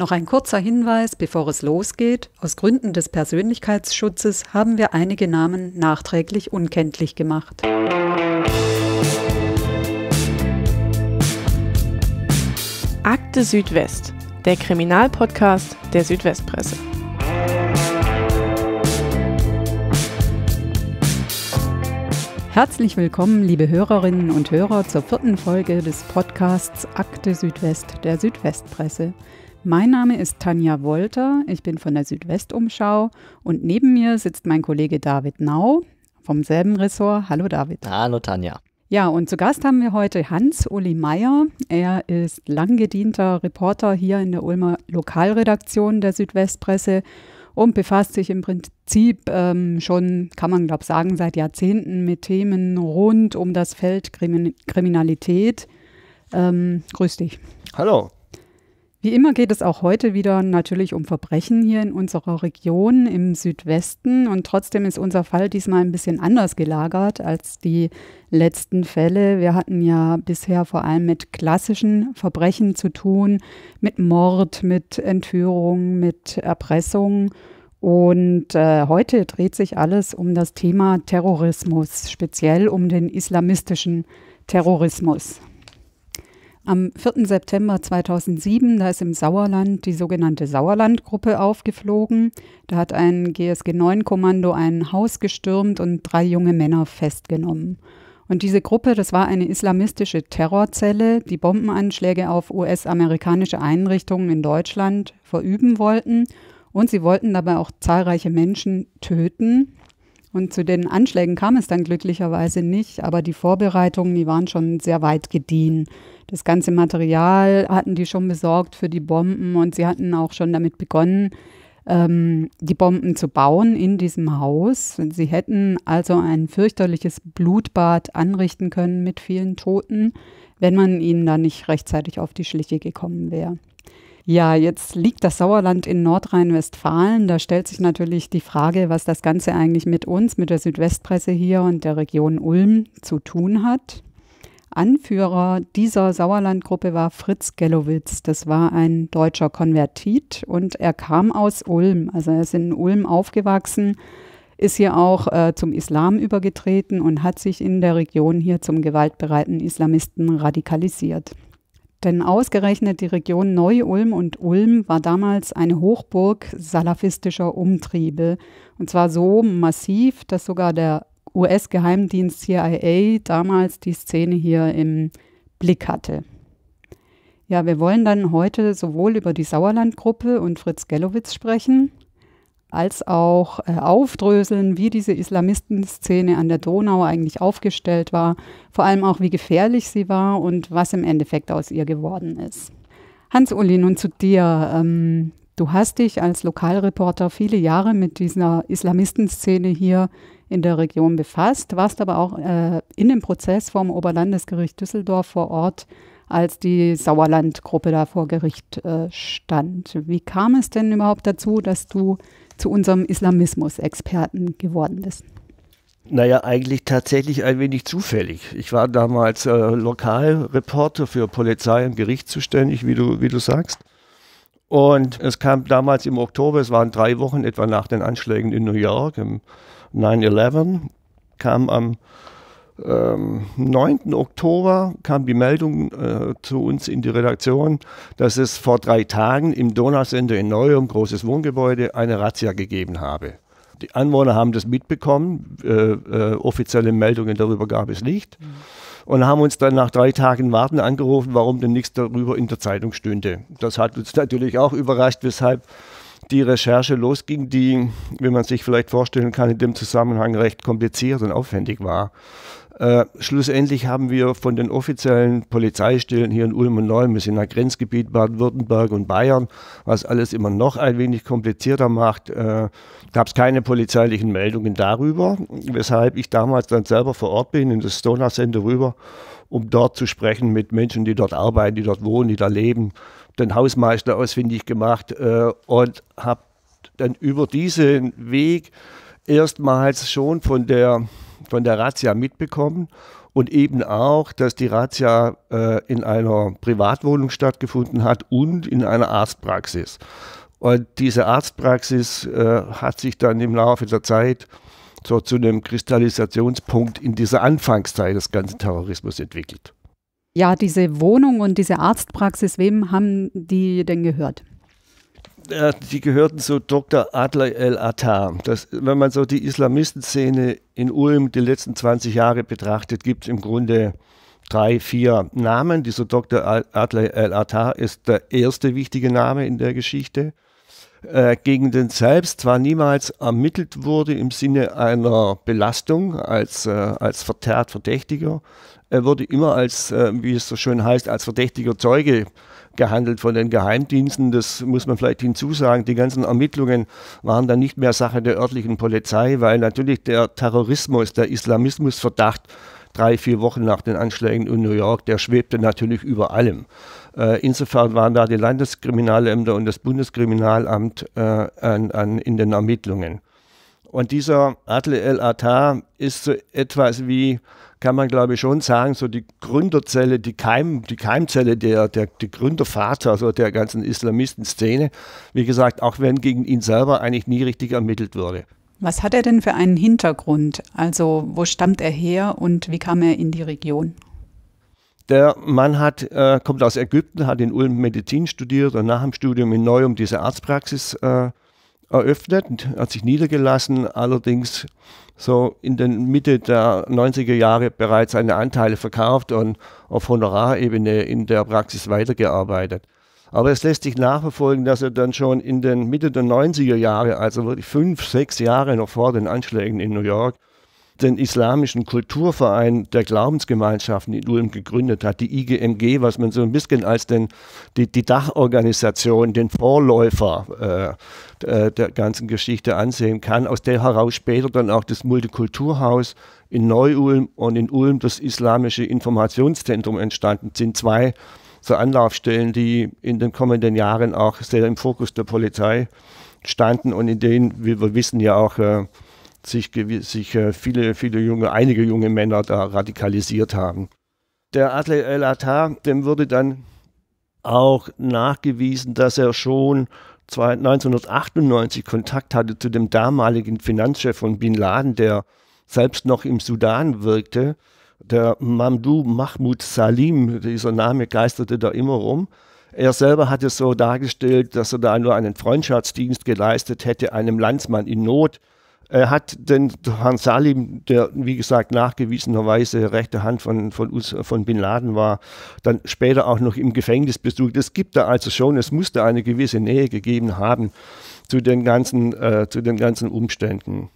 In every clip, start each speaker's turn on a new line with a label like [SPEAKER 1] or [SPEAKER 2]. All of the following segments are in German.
[SPEAKER 1] Noch ein kurzer Hinweis, bevor es losgeht. Aus Gründen des Persönlichkeitsschutzes haben wir einige Namen nachträglich unkenntlich gemacht. Akte Südwest, der Kriminalpodcast der Südwestpresse. Herzlich willkommen, liebe Hörerinnen und Hörer, zur vierten Folge des Podcasts Akte Südwest der Südwestpresse. Mein Name ist Tanja Wolter, ich bin von der Südwestumschau und neben mir sitzt mein Kollege David Nau vom selben Ressort. Hallo David. Hallo Tanja. Ja, und zu Gast haben wir heute Hans-Uli Meyer. Er ist langgedienter Reporter hier in der Ulmer Lokalredaktion der Südwestpresse und befasst sich im Prinzip ähm, schon, kann man glaube sagen, seit Jahrzehnten mit Themen rund um das Feld Krimin Kriminalität. Ähm, grüß dich. Hallo. Wie immer geht es auch heute wieder natürlich um Verbrechen hier in unserer Region im Südwesten. Und trotzdem ist unser Fall diesmal ein bisschen anders gelagert als die letzten Fälle. Wir hatten ja bisher vor allem mit klassischen Verbrechen zu tun, mit Mord, mit Entführung, mit Erpressung. Und äh, heute dreht sich alles um das Thema Terrorismus, speziell um den islamistischen Terrorismus. Am 4. September 2007, da ist im Sauerland die sogenannte Sauerlandgruppe aufgeflogen. Da hat ein GSG-9-Kommando ein Haus gestürmt und drei junge Männer festgenommen. Und diese Gruppe, das war eine islamistische Terrorzelle, die Bombenanschläge auf US-amerikanische Einrichtungen in Deutschland verüben wollten. Und sie wollten dabei auch zahlreiche Menschen töten. Und zu den Anschlägen kam es dann glücklicherweise nicht, aber die Vorbereitungen, die waren schon sehr weit gediehen das ganze Material hatten die schon besorgt für die Bomben und sie hatten auch schon damit begonnen, ähm, die Bomben zu bauen in diesem Haus. Sie hätten also ein fürchterliches Blutbad anrichten können mit vielen Toten, wenn man ihnen da nicht rechtzeitig auf die Schliche gekommen wäre. Ja, jetzt liegt das Sauerland in Nordrhein-Westfalen. Da stellt sich natürlich die Frage, was das Ganze eigentlich mit uns, mit der Südwestpresse hier und der Region Ulm zu tun hat. Anführer dieser Sauerlandgruppe war Fritz Gellowitz. Das war ein deutscher Konvertit und er kam aus Ulm. Also er ist in Ulm aufgewachsen, ist hier auch äh, zum Islam übergetreten und hat sich in der Region hier zum gewaltbereiten Islamisten radikalisiert. Denn ausgerechnet die Region Neu-Ulm und Ulm war damals eine Hochburg salafistischer Umtriebe. Und zwar so massiv, dass sogar der US-Geheimdienst CIA damals die Szene hier im Blick hatte. Ja, wir wollen dann heute sowohl über die Sauerlandgruppe und Fritz Gellowitz sprechen, als auch äh, aufdröseln, wie diese Islamistenszene an der Donau eigentlich aufgestellt war, vor allem auch wie gefährlich sie war und was im Endeffekt aus ihr geworden ist. Hans-Uli, nun zu dir. Ähm, du hast dich als Lokalreporter viele Jahre mit dieser Islamistenszene hier in der Region befasst, warst aber auch äh, in dem Prozess vom Oberlandesgericht Düsseldorf vor Ort, als die Sauerlandgruppe da vor Gericht äh, stand. Wie kam es denn überhaupt dazu, dass du zu unserem Islamismus-Experten geworden bist?
[SPEAKER 2] Naja, eigentlich tatsächlich ein wenig zufällig. Ich war damals äh, Lokalreporter für Polizei und Gericht zuständig, wie du, wie du sagst. Und es kam damals im Oktober, es waren drei Wochen etwa nach den Anschlägen in New York, im 9-11, kam am ähm, 9. Oktober kam die Meldung äh, zu uns in die Redaktion, dass es vor drei Tagen im Donausende in Neuem, großes Wohngebäude, eine Razzia gegeben habe. Die Anwohner haben das mitbekommen, äh, äh, offizielle Meldungen darüber gab es nicht. Mhm und haben uns dann nach drei Tagen Warten angerufen, warum denn nichts darüber in der Zeitung stünde. Das hat uns natürlich auch überrascht, weshalb die Recherche losging, die, wie man sich vielleicht vorstellen kann, in dem Zusammenhang recht kompliziert und aufwendig war. Äh, schlussendlich haben wir von den offiziellen Polizeistellen hier in Ulm und Neum, wir sind ein Grenzgebiet Baden-Württemberg und Bayern, was alles immer noch ein wenig komplizierter macht, äh, gab es keine polizeilichen Meldungen darüber, weshalb ich damals dann selber vor Ort bin, in das Stona Center rüber, um dort zu sprechen mit Menschen, die dort arbeiten, die dort wohnen, die da leben, den Hausmeister ausfindig gemacht äh, und habe dann über diesen Weg erstmals schon von der von der Razzia mitbekommen und eben auch, dass die Razzia äh, in einer Privatwohnung stattgefunden hat und in einer Arztpraxis. Und diese Arztpraxis äh, hat sich dann im Laufe der Zeit so zu einem Kristallisationspunkt in dieser Anfangszeit des ganzen Terrorismus entwickelt.
[SPEAKER 1] Ja, diese Wohnung und diese Arztpraxis, wem haben die denn gehört?
[SPEAKER 2] äh, die gehörten zu Dr. Adler El Attar. Das, wenn man so die Islamistenszene in Ulm die letzten 20 Jahre betrachtet, gibt es im Grunde drei, vier Namen. Dieser Dr. Adler El Attar ist der erste wichtige Name in der Geschichte, äh, gegen den selbst zwar niemals ermittelt wurde im Sinne einer Belastung als, äh, als verteert Verdächtiger, er wurde immer als, äh, wie es so schön heißt, als verdächtiger Zeuge äh, gehandelt von den Geheimdiensten. Das muss man vielleicht hinzusagen. Die ganzen Ermittlungen waren dann nicht mehr Sache der örtlichen Polizei, weil natürlich der Terrorismus, der Islamismusverdacht drei, vier Wochen nach den Anschlägen in New York, der schwebte natürlich über allem. Äh, insofern waren da die Landeskriminalämter und das Bundeskriminalamt äh, an, an, in den Ermittlungen. Und dieser Adl el Attar ist so etwas wie, kann man glaube ich schon sagen, so die Gründerzelle, die, Keim, die Keimzelle, der, der, der Gründervater also der ganzen Islamistenszene. Wie gesagt, auch wenn gegen ihn selber eigentlich nie richtig ermittelt wurde.
[SPEAKER 1] Was hat er denn für einen Hintergrund? Also wo stammt er her und wie kam er in die Region?
[SPEAKER 2] Der Mann hat, äh, kommt aus Ägypten, hat in Ulm Medizin studiert und nach dem Studium in Neum diese Arztpraxis äh, eröffnet, hat sich niedergelassen, allerdings so in den Mitte der 90er Jahre bereits seine Anteile verkauft und auf Honorarebene in der Praxis weitergearbeitet. Aber es lässt sich nachverfolgen, dass er dann schon in den Mitte der 90er Jahre, also wirklich fünf, sechs Jahre noch vor den Anschlägen in New York, den islamischen Kulturverein der Glaubensgemeinschaften in Ulm gegründet hat, die IGMG, was man so ein bisschen als den, die, die Dachorganisation, den Vorläufer äh, äh, der ganzen Geschichte ansehen kann, aus der heraus später dann auch das Multikulturhaus in Neu-Ulm und in Ulm das Islamische Informationszentrum entstanden sind. Zwei so Anlaufstellen, die in den kommenden Jahren auch sehr im Fokus der Polizei standen und in denen, wie wir wissen, ja auch äh, sich, sich äh, viele, viele junge, einige junge Männer da radikalisiert haben. Der Adler El Attar, dem wurde dann auch nachgewiesen, dass er schon 1998 Kontakt hatte zu dem damaligen Finanzchef von Bin Laden, der selbst noch im Sudan wirkte. Der Mamdou Mahmoud Salim, dieser Name geisterte da immer rum. Er selber hatte so dargestellt, dass er da nur einen Freundschaftsdienst geleistet hätte, einem Landsmann in Not. Er hat den Herrn Salim, der wie gesagt nachgewiesenerweise rechte Hand von, von, von Bin Laden war, dann später auch noch im Gefängnis besucht. Es gibt da also schon, es musste eine gewisse Nähe gegeben haben zu den ganzen, äh, zu den ganzen Umständen.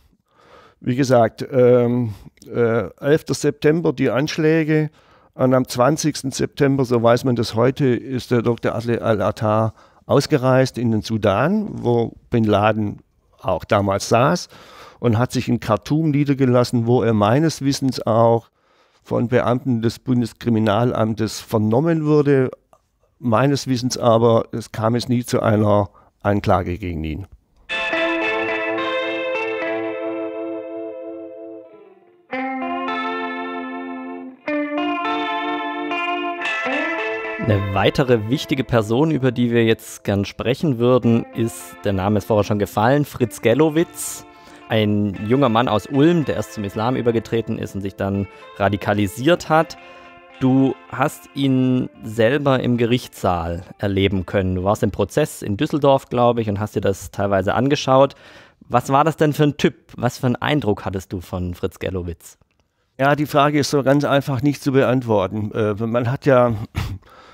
[SPEAKER 2] Wie gesagt, ähm, äh, 11. September die Anschläge und am 20. September, so weiß man das heute, ist der Dr. Adle al-Attar ausgereist in den Sudan, wo Bin Laden auch damals saß und hat sich in Khartoum niedergelassen, wo er meines Wissens auch von Beamten des Bundeskriminalamtes vernommen wurde. Meines Wissens aber, es kam es nie zu einer Anklage gegen ihn.
[SPEAKER 3] Eine weitere wichtige Person, über die wir jetzt gern sprechen würden, ist, der Name ist vorher schon gefallen, Fritz Gellowitz ein junger Mann aus Ulm, der erst zum Islam übergetreten ist und sich dann radikalisiert hat. Du hast ihn selber im Gerichtssaal erleben können. Du warst im Prozess in Düsseldorf, glaube ich, und hast dir das teilweise angeschaut. Was war das denn für ein Typ? Was für einen Eindruck hattest du von Fritz Gellowitz?
[SPEAKER 2] Ja, die Frage ist so ganz einfach nicht zu beantworten. Äh, man hat ja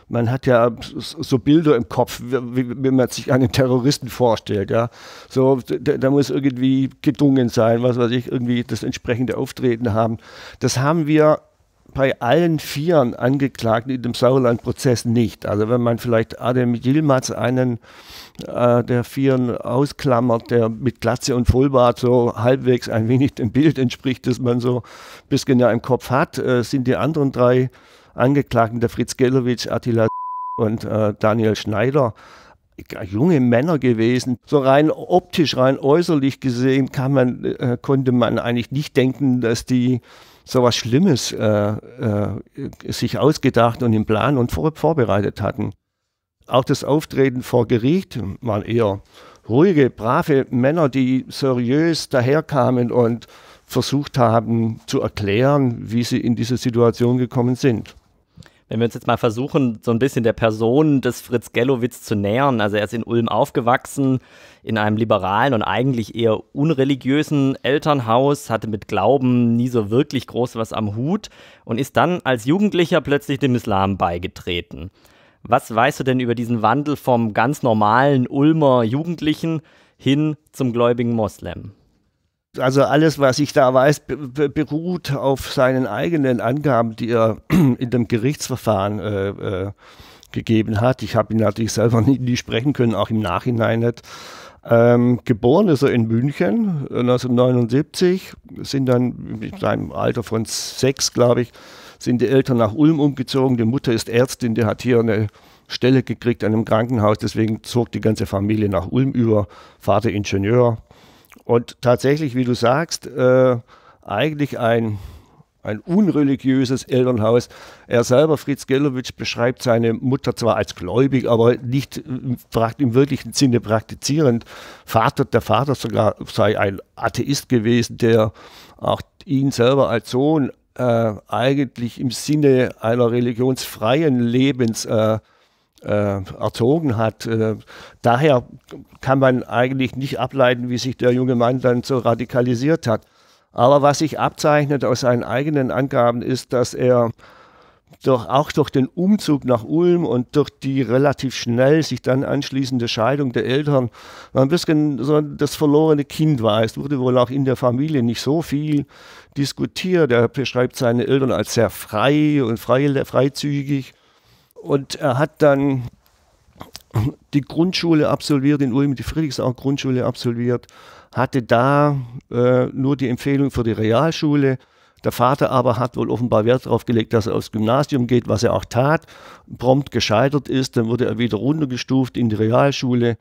[SPEAKER 2] man hat ja so Bilder im Kopf, wie, wie man sich einen Terroristen vorstellt. Ja. So, da, da, muss irgendwie gedungen sein, was weiß ich, irgendwie das entsprechende Auftreten haben. Das haben wir bei allen vieren Angeklagten in dem Sauerland-Prozess nicht. Also wenn man vielleicht Adam Yilmaz, einen äh, der Vieren ausklammert, der mit Glatze und Vollbart so halbwegs ein wenig dem Bild entspricht, das man so ein bisschen ja im Kopf hat, äh, sind die anderen drei Angeklagten, der Fritz Gellowitsch, Attila und äh, Daniel Schneider, junge Männer gewesen. So rein optisch, rein äußerlich gesehen man, äh, konnte man eigentlich nicht denken, dass die so was Schlimmes äh, äh, sich ausgedacht und im Plan und vor, vorbereitet hatten. Auch das Auftreten vor Gericht waren eher ruhige, brave Männer, die seriös daherkamen und versucht haben zu erklären, wie sie in diese Situation gekommen sind
[SPEAKER 3] wenn wir uns jetzt mal versuchen, so ein bisschen der Person des Fritz Gellowitz zu nähern. Also er ist in Ulm aufgewachsen, in einem liberalen und eigentlich eher unreligiösen Elternhaus, hatte mit Glauben nie so wirklich groß was am Hut und ist dann als Jugendlicher plötzlich dem Islam beigetreten. Was weißt du denn über diesen Wandel vom ganz normalen Ulmer
[SPEAKER 2] Jugendlichen hin zum gläubigen Moslem? also alles, was ich da weiß, beruht auf seinen eigenen Angaben, die er in dem Gerichtsverfahren äh, äh, gegeben hat. Ich habe ihn natürlich selber nie, nie, sprechen können, auch im Nachhinein nicht. Ähm, geboren ist er in München 1979, äh, sind dann mit seinem Alter von sechs, glaube ich, sind die Eltern nach Ulm umgezogen. Die Mutter ist Ärztin, die hat hier eine Stelle gekriegt an einem Krankenhaus, deswegen zog die ganze Familie nach Ulm über, Vater Ingenieur, und tatsächlich, wie du sagst, äh, eigentlich ein, ein unreligiöses Elternhaus. Er selber, Fritz Gellowitsch, beschreibt seine Mutter zwar als gläubig, aber nicht im wirklichen Sinne praktizierend. Vater, der Vater sogar sei ein Atheist gewesen, der auch ihn selber als Sohn äh, eigentlich im Sinne einer religionsfreien Lebens äh, äh, erzogen hat. Äh, daher kann man eigentlich nicht ableiten, wie sich der junge Mann dann so radikalisiert hat. Aber was sich abzeichnet aus seinen eigenen Angaben ist, dass er durch, auch durch den Umzug nach Ulm und durch die relativ schnell sich dann anschließende Scheidung der Eltern ein bisschen so das verlorene Kind war. Es wurde wohl auch in der Familie nicht so viel diskutiert. Er beschreibt seine Eltern als sehr frei und frei, freizügig und er hat dann die Grundschule absolviert in Ulm, die Friedrichsau Grundschule absolviert, hatte da äh, nur die Empfehlung für die Realschule. Der Vater aber hat wohl offenbar Wert darauf gelegt, dass er aufs Gymnasium geht, was er auch tat. Prompt gescheitert ist, dann wurde er wieder runtergestuft in die Realschule,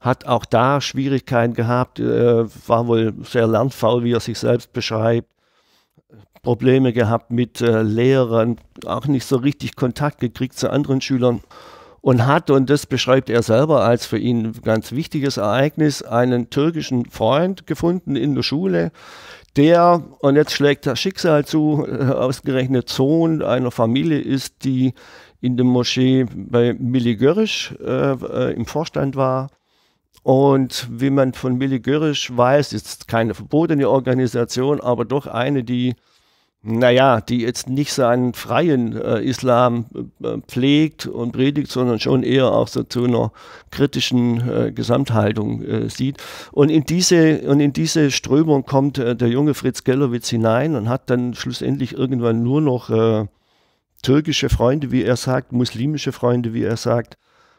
[SPEAKER 2] hat auch da Schwierigkeiten gehabt, äh, war wohl sehr lernfaul, wie er sich selbst beschreibt Probleme gehabt mit äh, Lehrern, auch nicht so richtig Kontakt gekriegt zu anderen Schülern und hat, und das beschreibt er selber als für ihn ein ganz wichtiges Ereignis, einen türkischen Freund gefunden in der Schule, der, und jetzt schlägt das Schicksal zu, äh, ausgerechnet Sohn einer Familie ist, die in der Moschee bei Mili Görisch äh, äh, im Vorstand war. Und wie man von Mili Görisch weiß, ist keine verbotene Organisation, aber doch eine, die naja, die jetzt nicht seinen freien äh, Islam äh, äh, pflegt und predigt, sondern schon eher auch so zu einer kritischen äh, Gesamthaltung äh, sieht. Und in, diese, und in diese Strömung kommt äh, der junge Fritz Gellowitz hinein und hat dann schlussendlich irgendwann nur noch türkische Freunde, wie er sagt, muslimische Freunde, wie er sagt.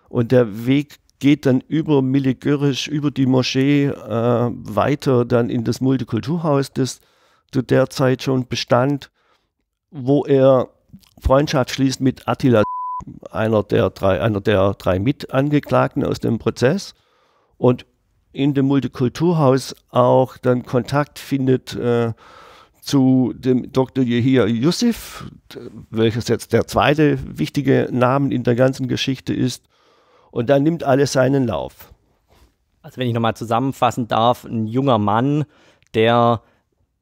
[SPEAKER 2] Und der Weg geht dann über Miligörisch, über die Moschee weiter dann in das Multikulturhaus des zu der Zeit schon bestand, wo er Freundschaft schließt mit Attila, einer der drei, einer der drei Mitangeklagten aus dem Prozess. Und in dem Multikulturhaus auch dann Kontakt findet äh, zu dem Dr. Yehia Yusuf, welches jetzt der zweite wichtige Name in der ganzen Geschichte ist. Und dann nimmt alles seinen Lauf.
[SPEAKER 3] Also wenn ich nochmal zusammenfassen darf, ein junger Mann, der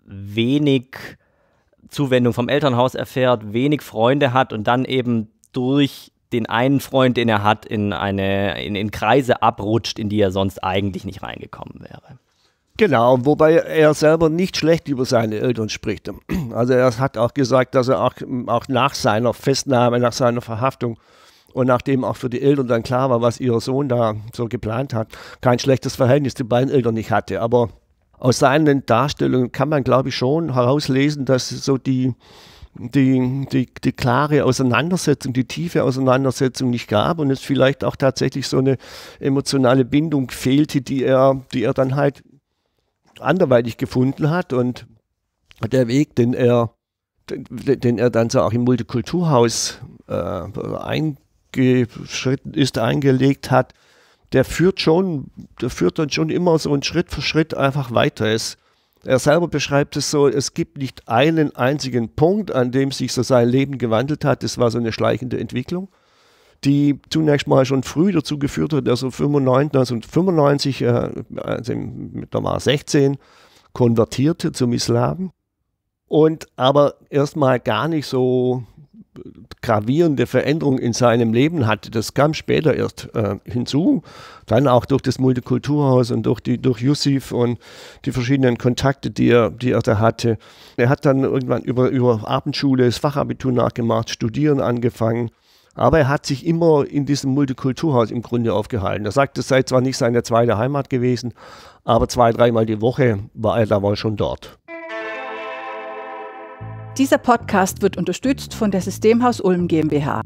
[SPEAKER 3] wenig Zuwendung vom Elternhaus erfährt, wenig Freunde hat und dann eben durch den einen Freund, den er hat, in eine in, in Kreise abrutscht, in die er sonst eigentlich nicht reingekommen wäre.
[SPEAKER 2] Genau, wobei er selber nicht schlecht über seine Eltern spricht. Also er hat auch gesagt, dass er auch, auch nach seiner Festnahme, nach seiner Verhaftung und nachdem auch für die Eltern dann klar war, was ihr Sohn da so geplant hat, kein schlechtes Verhältnis zu beiden Eltern nicht hatte. Aber aus seinen Darstellungen kann man, glaube ich, schon herauslesen, dass so die, die, die, die, klare Auseinandersetzung, die tiefe Auseinandersetzung nicht gab und es vielleicht auch tatsächlich so eine emotionale Bindung fehlte, die er, die er dann halt anderweitig gefunden hat und der Weg, den er, den, den er dann so auch im Multikulturhaus äh, eingeschritten ist, eingelegt hat, der führt schon, der führt dann schon immer so einen Schritt für Schritt einfach weiter. Es, er selber beschreibt es so, es gibt nicht einen einzigen Punkt, an dem sich so sein Leben gewandelt hat. Das war so eine schleichende Entwicklung, die zunächst mal schon früh dazu geführt hat, also 1995, äh, also da war 16, konvertierte zum Islam und aber erstmal gar nicht so gravierende Veränderung in seinem Leben hatte. Das kam später erst äh, hinzu, dann auch durch das Multikulturhaus und durch, die, durch Yusuf und die verschiedenen Kontakte, die er, die er da hatte. Er hat dann irgendwann über, über Abendschule das Fachabitur nachgemacht, studieren angefangen. Aber er hat sich immer in diesem Multikulturhaus im Grunde aufgehalten. Er sagt, es sei zwar nicht seine zweite Heimat gewesen, aber zwei, dreimal die Woche war er da wohl schon dort.
[SPEAKER 4] Dieser Podcast wird unterstützt von der Systemhaus Ulm GmbH.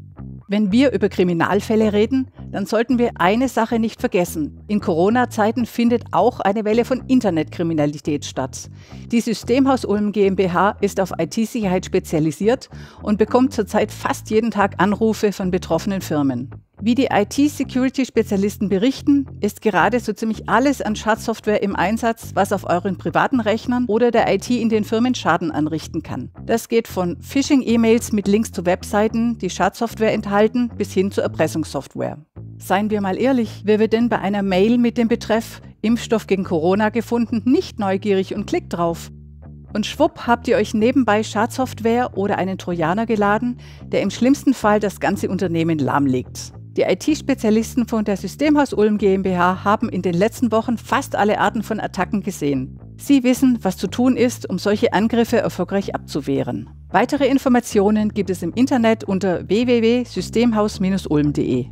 [SPEAKER 4] Wenn wir über Kriminalfälle reden, dann sollten wir eine Sache nicht vergessen. In Corona-Zeiten findet auch eine Welle von Internetkriminalität statt. Die Systemhaus Ulm GmbH ist auf IT-Sicherheit spezialisiert und bekommt zurzeit fast jeden Tag Anrufe von betroffenen Firmen. Wie die IT-Security-Spezialisten berichten, ist gerade so ziemlich alles an Schadsoftware im Einsatz, was auf euren privaten Rechnern oder der IT in den Firmen Schaden anrichten kann. Das geht von Phishing-E-Mails mit Links zu Webseiten, die Schadsoftware enthalten, bis hin zu Erpressungssoftware. Seien wir mal ehrlich, wer wird denn bei einer Mail mit dem Betreff Impfstoff gegen Corona gefunden nicht neugierig und klickt drauf? Und schwupp habt ihr euch nebenbei Schadsoftware oder einen Trojaner geladen, der im schlimmsten Fall das ganze Unternehmen lahmlegt. Die IT-Spezialisten von der Systemhaus Ulm GmbH haben in den letzten Wochen fast alle Arten von Attacken gesehen. Sie wissen, was zu tun ist, um solche Angriffe erfolgreich abzuwehren. Weitere Informationen gibt es im Internet unter
[SPEAKER 1] www.systemhaus-ulm.de.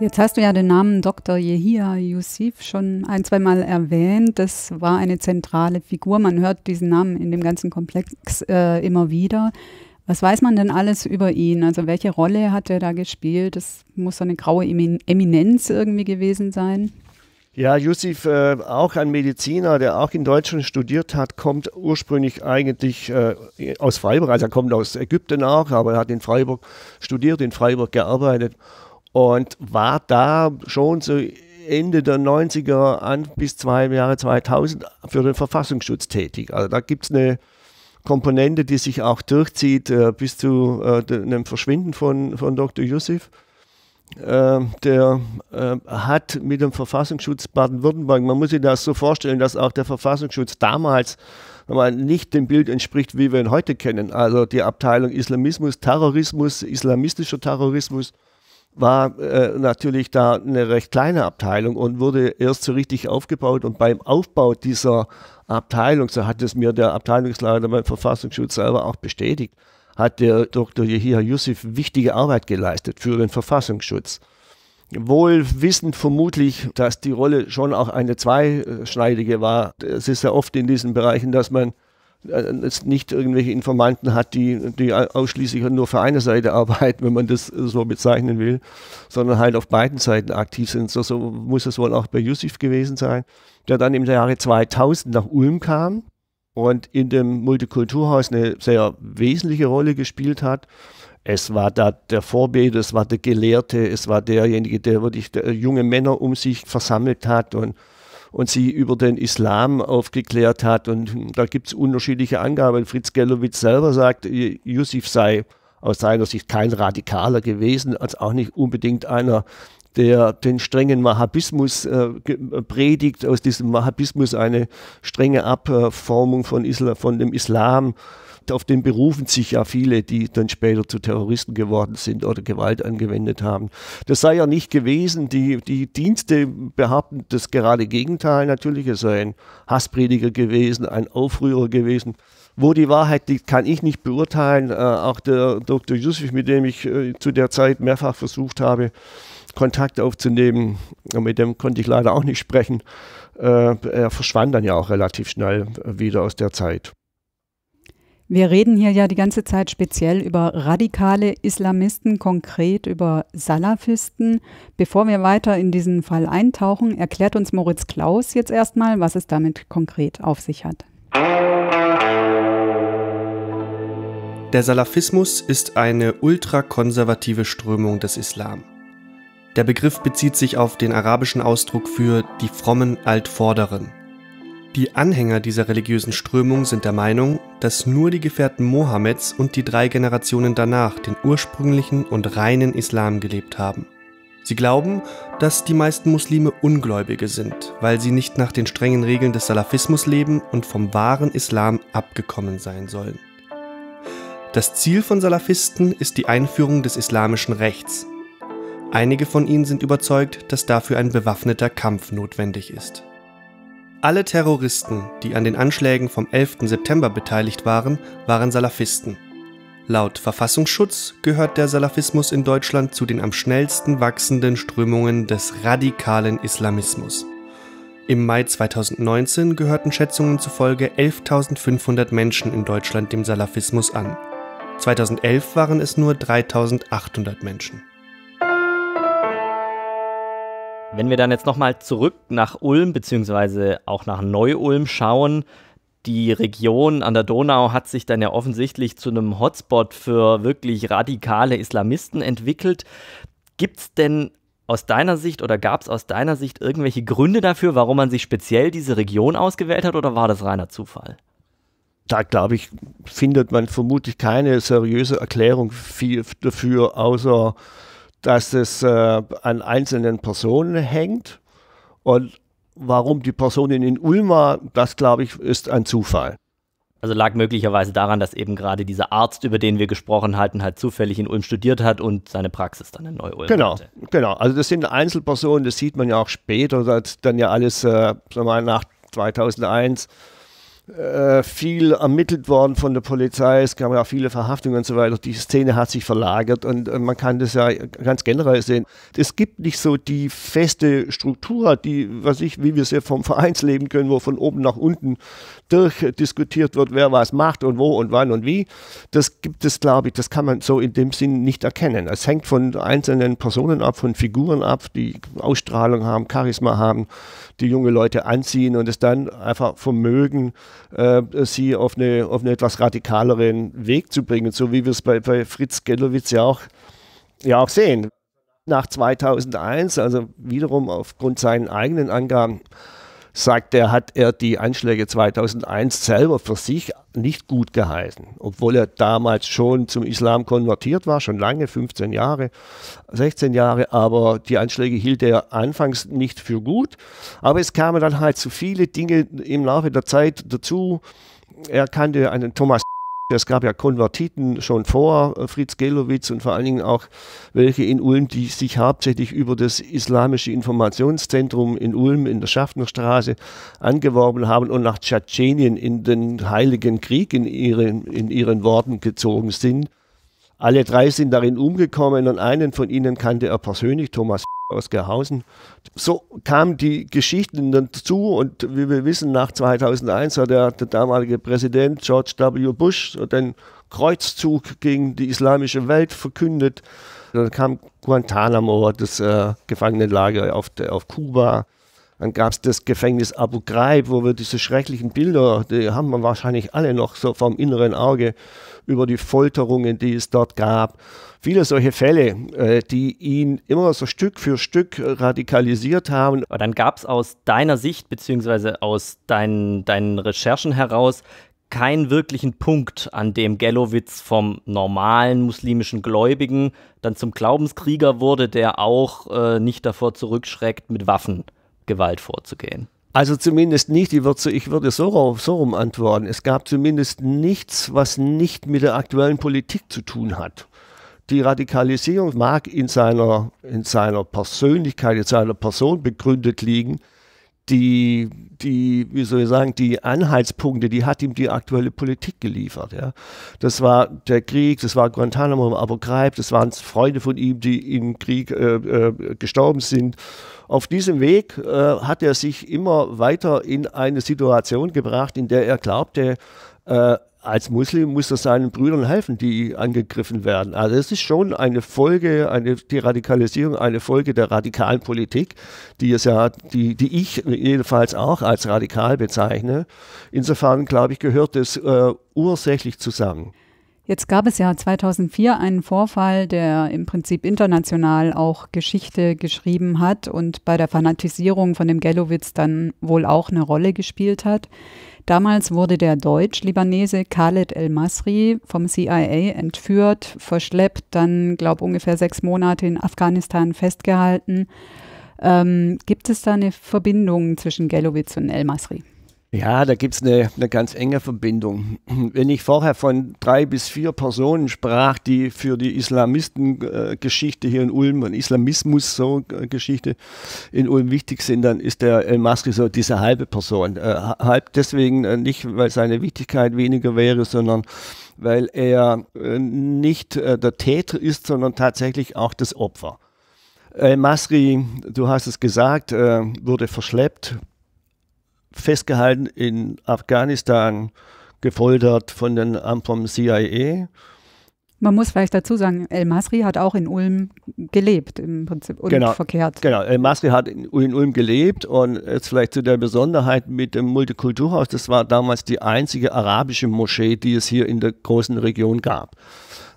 [SPEAKER 1] Jetzt hast du ja den Namen Dr. Yehia Youssef schon ein, zweimal erwähnt. Das war eine zentrale Figur. Man hört diesen Namen in dem ganzen Komplex äh, immer wieder. Was weiß man denn alles über ihn? Also welche Rolle hat er da gespielt? Das muss so eine graue Eminenz irgendwie gewesen sein.
[SPEAKER 2] Ja, Yusuf, äh, auch ein Mediziner, der auch in Deutschland studiert hat, kommt ursprünglich eigentlich äh, aus Freiburg. Also er kommt aus Ägypten auch, aber er hat in Freiburg studiert, in Freiburg gearbeitet und war da schon so Ende der 90er an bis zwei Jahre 2000 für den Verfassungsschutz tätig. Also da gibt es eine Komponente, die sich auch durchzieht äh, bis zu äh, einem Verschwinden von, von Dr. Yusuf. Äh, der ähm, hat mit dem Verfassungsschutz Baden-Württemberg, man muss sich das so vorstellen, dass auch der Verfassungsschutz damals nicht dem Bild entspricht, wie wir ihn heute kennen. Also die Abteilung Islamismus, Terrorismus, islamistischer Terrorismus war äh, natürlich da eine recht kleine Abteilung und wurde erst so richtig aufgebaut. Und beim Aufbau dieser Abteilung, so hat es mir der Abteilungsleiter beim Verfassungsschutz selber auch bestätigt, hat der Dr. Yehia Yusuf wichtige Arbeit geleistet für den Verfassungsschutz. Wohl wissend vermutlich, dass die Rolle schon auch eine zweischneidige war. Es ist ja oft in diesen Bereichen, dass man jetzt äh, nicht irgendwelche Informanten hat, die, die ausschließlich halt nur für eine Seite arbeiten, wenn man das äh, so bezeichnen will, sondern halt auf beiden Seiten aktiv sind. So, so muss es wohl auch bei Yusuf gewesen sein, der dann im Jahre 2000 nach Ulm kam und in dem Multikulturhaus eine sehr wesentliche Rolle gespielt hat. Es war da der Vorbeter, es war der Gelehrte, es war derjenige, der wirklich äh, junge Männer um sich versammelt hat und und sie über den Islam aufgeklärt hat. Und da gibt es unterschiedliche Angaben. Fritz Gellowitz selber sagt, Yusuf sei aus seiner Sicht kein Radikaler gewesen, als auch nicht unbedingt einer, der den strengen Mahabismus äh, predigt, aus diesem Mahabismus eine strenge Abformung von, Isla, von dem Islam auf den berufen sich ja viele, die dann später zu Terroristen geworden sind oder Gewalt angewendet haben. Das sei ja nicht gewesen. Die, die Dienste behaupten das gerade Gegenteil natürlich. Es sei ein Hassprediger gewesen, ein Aufrührer gewesen. Wo die Wahrheit liegt, kann ich nicht beurteilen. Äh, auch der Dr. Yusuf, mit dem ich äh, zu der Zeit mehrfach versucht habe, Kontakt aufzunehmen, äh, mit dem konnte ich leider auch nicht sprechen. Äh, er verschwand dann ja auch relativ schnell äh, wieder aus der Zeit.
[SPEAKER 1] Wir reden hier ja die ganze Zeit speziell über radikale Islamisten, konkret über Salafisten. Bevor wir weiter in diesen Fall eintauchen, erklärt uns Moritz Klaus jetzt erstmal, was es damit konkret auf sich hat.
[SPEAKER 5] Der Salafismus ist eine ultrakonservative Strömung des Islam. Der Begriff bezieht sich auf den arabischen Ausdruck für die frommen Altvorderen, die Anhänger dieser religiösen Strömung sind der Meinung, dass nur die Gefährten Mohammeds und die drei Generationen danach den ursprünglichen und reinen Islam gelebt haben. Sie glauben, dass die meisten Muslime Ungläubige sind, weil sie nicht nach den strengen Regeln des Salafismus leben und vom wahren Islam abgekommen sein sollen. Das Ziel von Salafisten ist die Einführung des islamischen Rechts. Einige von ihnen sind überzeugt, dass dafür ein bewaffneter Kampf notwendig ist. Alle Terroristen, die an den Anschlägen vom 11. September beteiligt waren, waren Salafisten. Laut Verfassungsschutz gehört der Salafismus in Deutschland zu den am schnellsten wachsenden Strömungen des radikalen Islamismus. Im Mai 2019 gehörten Schätzungen zufolge 11.500 Menschen in Deutschland dem Salafismus an. 2011 waren es nur 3.800 Menschen.
[SPEAKER 3] Wenn wir dann jetzt nochmal zurück nach Ulm beziehungsweise auch nach Neu-Ulm schauen, die Region an der Donau hat sich dann ja offensichtlich zu einem Hotspot für wirklich radikale Islamisten entwickelt. Gibt es denn aus deiner Sicht oder gab es aus deiner Sicht irgendwelche Gründe dafür, warum man sich speziell diese Region ausgewählt hat oder
[SPEAKER 2] war das reiner Zufall? Da glaube ich, findet man vermutlich keine seriöse Erklärung dafür, außer dass es äh, an einzelnen Personen hängt. Und warum die Person in Ulm war, das glaube ich, ist ein Zufall.
[SPEAKER 3] Also lag möglicherweise daran, dass eben gerade dieser Arzt, über den wir gesprochen hatten, halt zufällig in Ulm studiert hat und seine Praxis dann in Neu-Ulm genau, hatte.
[SPEAKER 2] Genau, also das sind Einzelpersonen, das sieht man ja auch später, dass dann ja alles äh, sagen wir mal, nach 2001 äh, viel ermittelt worden von der Polizei, es gab ja viele Verhaftungen und so weiter. Die Szene hat sich verlagert und äh, man kann das ja ganz generell sehen. Es gibt nicht so die feste Struktur, die, was ich, wie wir es ja vom Vereinsleben können, wo von oben nach unten durchdiskutiert wird, wer was macht und wo und wann und wie. Das gibt es, glaube ich, das kann man so in dem Sinn nicht erkennen. Es hängt von einzelnen Personen ab, von Figuren ab, die Ausstrahlung haben, Charisma haben, die junge Leute anziehen und es dann einfach vermögen, äh, sie auf, eine, auf einen etwas radikaleren Weg zu bringen, so wie wir es bei, bei Fritz Gellowitz ja auch, ja auch sehen. Nach 2001, also wiederum aufgrund seinen eigenen Angaben, sagt er, hat er die Anschläge 2001 selber für sich nicht gut geheißen, obwohl er damals schon zum Islam konvertiert war, schon lange, 15 Jahre, 16 Jahre, aber die Anschläge hielt er anfangs nicht für gut. Aber es kamen dann halt zu so viele Dinge im Laufe der Zeit dazu. Er kannte einen Thomas es gab ja Konvertiten schon vor äh, Fritz Gelowitz und vor allen Dingen auch welche in Ulm, die sich hauptsächlich über das Islamische Informationszentrum in Ulm in der Schaffnerstraße angeworben haben und nach Tschetschenien in den Heiligen Krieg in ihren, in ihren Worten gezogen sind. Alle drei sind darin umgekommen und einen von ihnen kannte er persönlich, Thomas aus Gerhausen. So kamen die Geschichten dazu und wie wir wissen, nach 2001 hat der, der damalige Präsident George W. Bush den Kreuzzug gegen die islamische Welt verkündet. Dann kam Guantanamo, das äh, Gefangenenlager auf, auf Kuba. Dann gab es das Gefängnis Abu Ghraib, wo wir diese schrecklichen Bilder, die haben wir wahrscheinlich alle noch so vom inneren Auge über die Folterungen, die es dort gab. Viele solche Fälle, äh, die ihn immer so Stück für Stück radikalisiert haben. Aber dann gab es aus deiner Sicht beziehungsweise aus deinen, deinen
[SPEAKER 3] Recherchen heraus keinen wirklichen Punkt, an dem Gellowitz vom normalen muslimischen Gläubigen dann zum Glaubenskrieger wurde, der auch äh, nicht davor zurückschreckt, mit Waffen Gewalt vorzugehen.
[SPEAKER 2] Also zumindest nicht, ich würde, ich würde so, so rum antworten. Es gab zumindest nichts, was nicht mit der aktuellen Politik zu tun hat. Die Radikalisierung mag in seiner, in seiner Persönlichkeit, in seiner Person begründet liegen. Die, die, wie soll ich sagen, die Anhaltspunkte, die hat ihm die aktuelle Politik geliefert. Ja. Das war der Krieg, das war Guantanamo, aber Greif, das waren Freunde von ihm, die im Krieg äh, äh, gestorben sind. Auf diesem Weg äh, hat er sich immer weiter in eine Situation gebracht, in der er glaubte, äh, als Muslim muss er seinen Brüdern helfen, die angegriffen werden. Also es ist schon eine Folge, eine, die Radikalisierung, eine Folge der radikalen Politik, die es ja, die, die ich jedenfalls auch als radikal bezeichne. Insofern, glaube ich, gehört es äh, ursächlich zusammen.
[SPEAKER 1] Jetzt gab es ja 2004 einen Vorfall, der im Prinzip international auch Geschichte geschrieben hat und bei der Fanatisierung von dem Gellowitz dann wohl auch eine Rolle gespielt hat. Damals wurde der Deutsch-Libanese Khaled El-Masri vom CIA entführt, verschleppt, dann, glaube ungefähr sechs Monate in Afghanistan festgehalten. Ähm, gibt es da eine Verbindung zwischen Gellowitz und El-Masri?
[SPEAKER 2] Ja, da gibt es eine, eine ganz enge Verbindung. Wenn ich vorher von drei bis vier Personen sprach, die für die Islamistengeschichte hier in Ulm und Islamismus so Geschichte in Ulm wichtig sind, dann ist der El Masri so diese halbe Person. Äh, halb deswegen äh, nicht, weil seine Wichtigkeit weniger wäre, sondern weil er äh, nicht der Täter ist, sondern tatsächlich auch das Opfer. El Masri, du hast es gesagt, wurde verschleppt festgehalten in Afghanistan, gefoltert von den, ähm, vom CIA.
[SPEAKER 1] Man muss vielleicht dazu sagen, El Masri hat auch in Ulm gelebt im Prinzip und genau, verkehrt.
[SPEAKER 2] Genau, El Masri hat in, in, Ulm gelebt und jetzt vielleicht zu der Besonderheit mit dem Multikulturhaus, das war damals die einzige arabische Moschee, die es hier in der großen Region gab.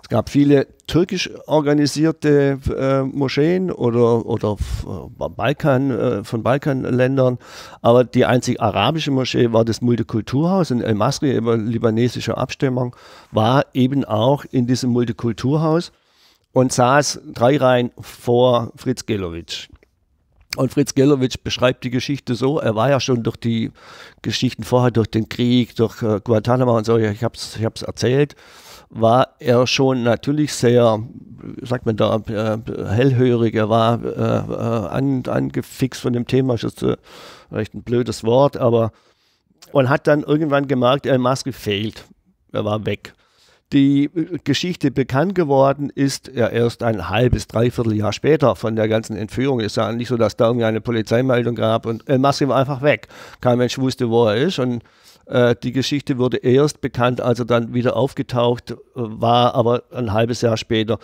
[SPEAKER 2] Es gab viele türkisch organisierte äh, Moscheen oder, oder äh, Balkan, äh, von Balkanländern, aber die einzig arabische Moschee war das Multikulturhaus in El Masri, eben libanesischer Abstimmung, war eben auch in diesem Multikulturhaus und saß drei Reihen vor Fritz Gelowitsch. Und Fritz Gelowitsch beschreibt die Geschichte so, er war ja schon durch die Geschichten vorher, durch den Krieg, durch äh, Guantanamo und so, ich habe es ich hab's erzählt, war er schon natürlich sehr, sagt man da, äh, hellhörig, er war äh, an, angefixt von dem Thema, das ist äh, vielleicht ein blödes Wort, aber und hat dann irgendwann gemerkt, er Maske fehlt, er war weg die äh, Geschichte bekannt geworden ist ja erst ein halbes, dreiviertel Jahr später von der ganzen Entführung. Ist ja nicht so, dass da irgendwie eine Polizeimeldung gab und El äh, Masri war einfach weg. Kein Mensch wusste, wo er ist und äh, die Geschichte wurde erst bekannt, als er dann wieder aufgetaucht äh, war, aber ein halbes Jahr später.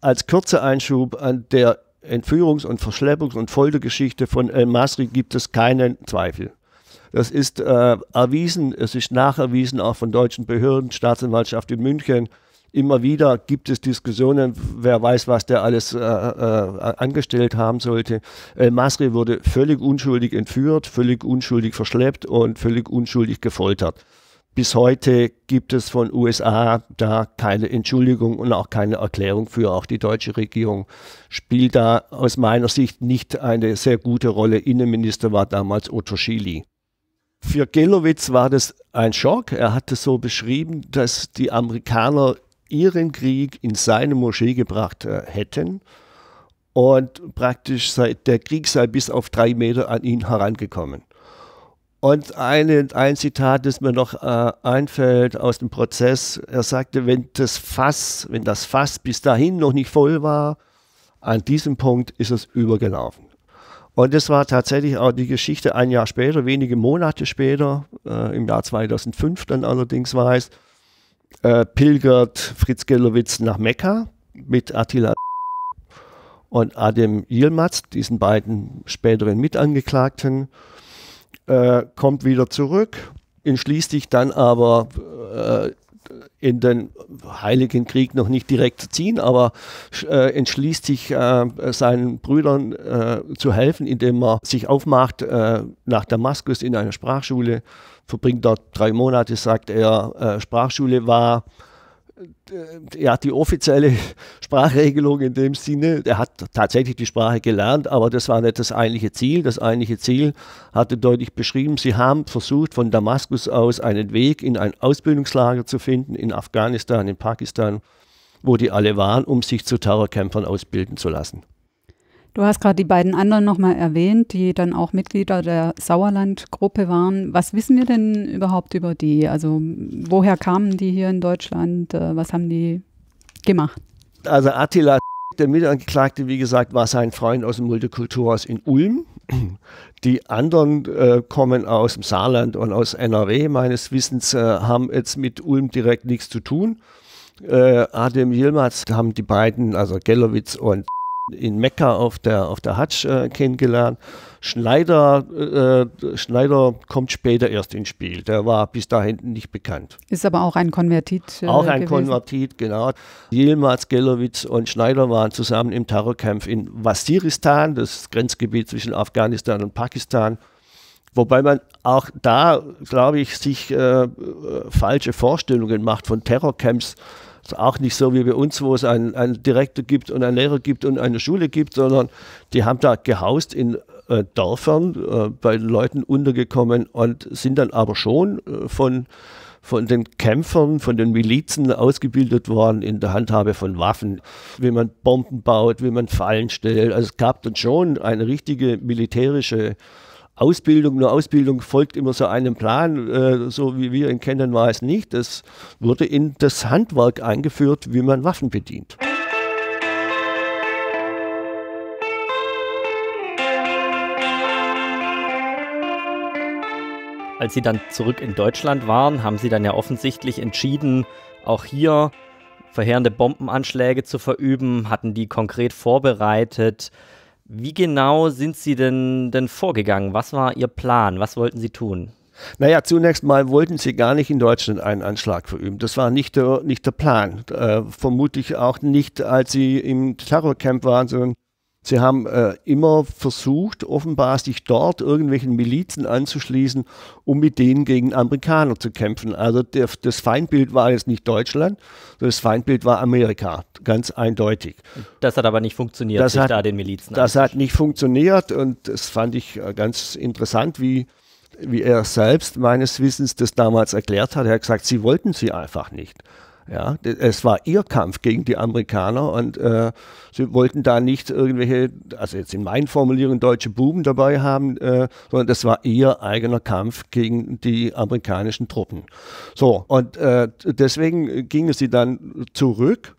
[SPEAKER 2] Als kurzer Einschub an der Entführungs- und Verschleppungs- und Foltergeschichte von El Masri gibt es keinen Zweifel. Das ist äh, erwiesen, es ist nacherwiesen auch von deutschen Behörden, Staatsanwaltschaft in München. Immer wieder gibt es Diskussionen, wer weiß, was der alles äh, äh, angestellt haben sollte. El Masri wurde völlig unschuldig entführt, völlig unschuldig verschleppt und völlig unschuldig gefoltert. Bis heute gibt es von USA da keine Entschuldigung und auch keine Erklärung für. Auch die deutsche Regierung spielt da aus meiner Sicht nicht eine sehr gute Rolle. Innenminister war damals Otto Schily. Für Gelowitz war das ein Schock. Er hatte so beschrieben, dass die Amerikaner ihren Krieg in seine Moschee gebracht äh, hätten. Und praktisch seit der Krieg sei bis auf drei Meter an ihn herangekommen. Und eine, ein Zitat, das mir noch äh, einfällt aus dem Prozess, er sagte, wenn das Fass, wenn das Fass bis dahin noch nicht voll war, an diesem Punkt ist es übergelaufen. Und das war tatsächlich auch die Geschichte ein Jahr später, wenige Monate später, äh, im Jahr 2005 dann allerdings war es, äh, pilgert Fritz Gelowitz nach Mekka mit Attila und Adem Yilmaz, diesen beiden späteren Mitangeklagten, äh, kommt wieder zurück, entschließt sich dann aber äh, in den Heiligen Krieg noch nicht direkt ziehen, aber äh, entschließt sich, äh, seinen Brüdern äh, zu helfen, indem er sich aufmacht äh, nach Damaskus in eine Sprachschule, verbringt dort drei Monate, sagt er. Äh, Sprachschule war äh, ja, die offizielle Sprachregelung in dem Sinne. Er hat tatsächlich die Sprache gelernt, aber das war nicht das eigentliche Ziel. Das eigentliche Ziel hatte deutlich beschrieben, sie haben versucht, von Damaskus aus einen Weg in ein Ausbildungslager zu finden, in Afghanistan, in Pakistan, wo die alle waren, um sich zu Terrorkämpfern ausbilden zu lassen.
[SPEAKER 1] Du hast gerade die beiden anderen nochmal erwähnt, die dann auch Mitglieder der Sauerland-Gruppe waren. Was wissen wir denn überhaupt über die? Also woher kamen die hier in Deutschland? Äh, was haben die gemacht?
[SPEAKER 2] Also Attila, der Mitangeklagte, wie gesagt, war sein Freund aus dem Multikulturhaus in Ulm. Die anderen äh, kommen aus dem Saarland und aus NRW, meines Wissens, äh, haben jetzt mit Ulm direkt nichts zu tun. Äh, Adem Yilmaz haben die beiden, also Gellowitz und in Mekka auf der, auf der Hatsch äh, kennengelernt. Schneider, äh, Schneider kommt später erst ins Spiel. Der war bis dahin nicht bekannt.
[SPEAKER 1] Ist aber auch ein Konvertit. Äh, auch ein gewesen.
[SPEAKER 2] Konvertit, genau. Jilmaz Gellowitz und Schneider waren zusammen im Terrorkampf in Waziristan, das Grenzgebiet zwischen Afghanistan und Pakistan. Wobei man auch da, glaube ich, sich äh, äh falsche Vorstellungen macht von Terrorcamps ist auch nicht so wie bei uns, wo es einen, einen Direktor gibt und einen Lehrer gibt und eine Schule gibt, sondern die haben da gehaust in äh, Dörfern, äh, bei den Leuten untergekommen und sind dann aber schon äh, von, von den Kämpfern, von den Milizen ausgebildet worden in der Handhabe von Waffen, wie man Bomben baut, wie man Fallen stellt. Also es gab dann schon eine richtige militärische Ausbildung, nur Ausbildung folgt immer so einem Plan, äh, so wie wir ihn kennen, war es nicht. Es wurde in das Handwerk eingeführt, wie man Waffen bedient.
[SPEAKER 3] Als Sie dann zurück in Deutschland waren, haben Sie dann ja offensichtlich entschieden, auch hier verheerende Bombenanschläge zu verüben, hatten die konkret vorbereitet. Wie genau sind Sie denn, denn vorgegangen? Was war Ihr Plan? Was
[SPEAKER 2] wollten Sie tun? Naja, zunächst mal wollten sie gar nicht in Deutschland einen Anschlag verüben. Das war nicht der, nicht der Plan. Äh, vermutlich auch nicht, als sie im Terrorcamp waren, sondern Sie haben äh, immer versucht, offenbar sich dort irgendwelchen Milizen anzuschließen, um mit denen gegen Amerikaner zu kämpfen. Also der, das Feindbild war jetzt nicht Deutschland, das Feindbild war Amerika, ganz eindeutig.
[SPEAKER 3] Das hat aber nicht funktioniert, das sich hat, da den Milizen Das hat
[SPEAKER 2] nicht funktioniert und das fand ich äh, ganz interessant, wie, wie er selbst meines Wissens das damals erklärt hat. Er hat gesagt, sie wollten sie einfach nicht. Ja, es war ihr Kampf gegen die Amerikaner und äh, sie wollten da nicht irgendwelche, also jetzt in meinen Formulierungen, deutsche Buben dabei haben, äh, sondern das war ihr eigener Kampf gegen die amerikanischen Truppen. So, und äh, deswegen gingen sie dann zurück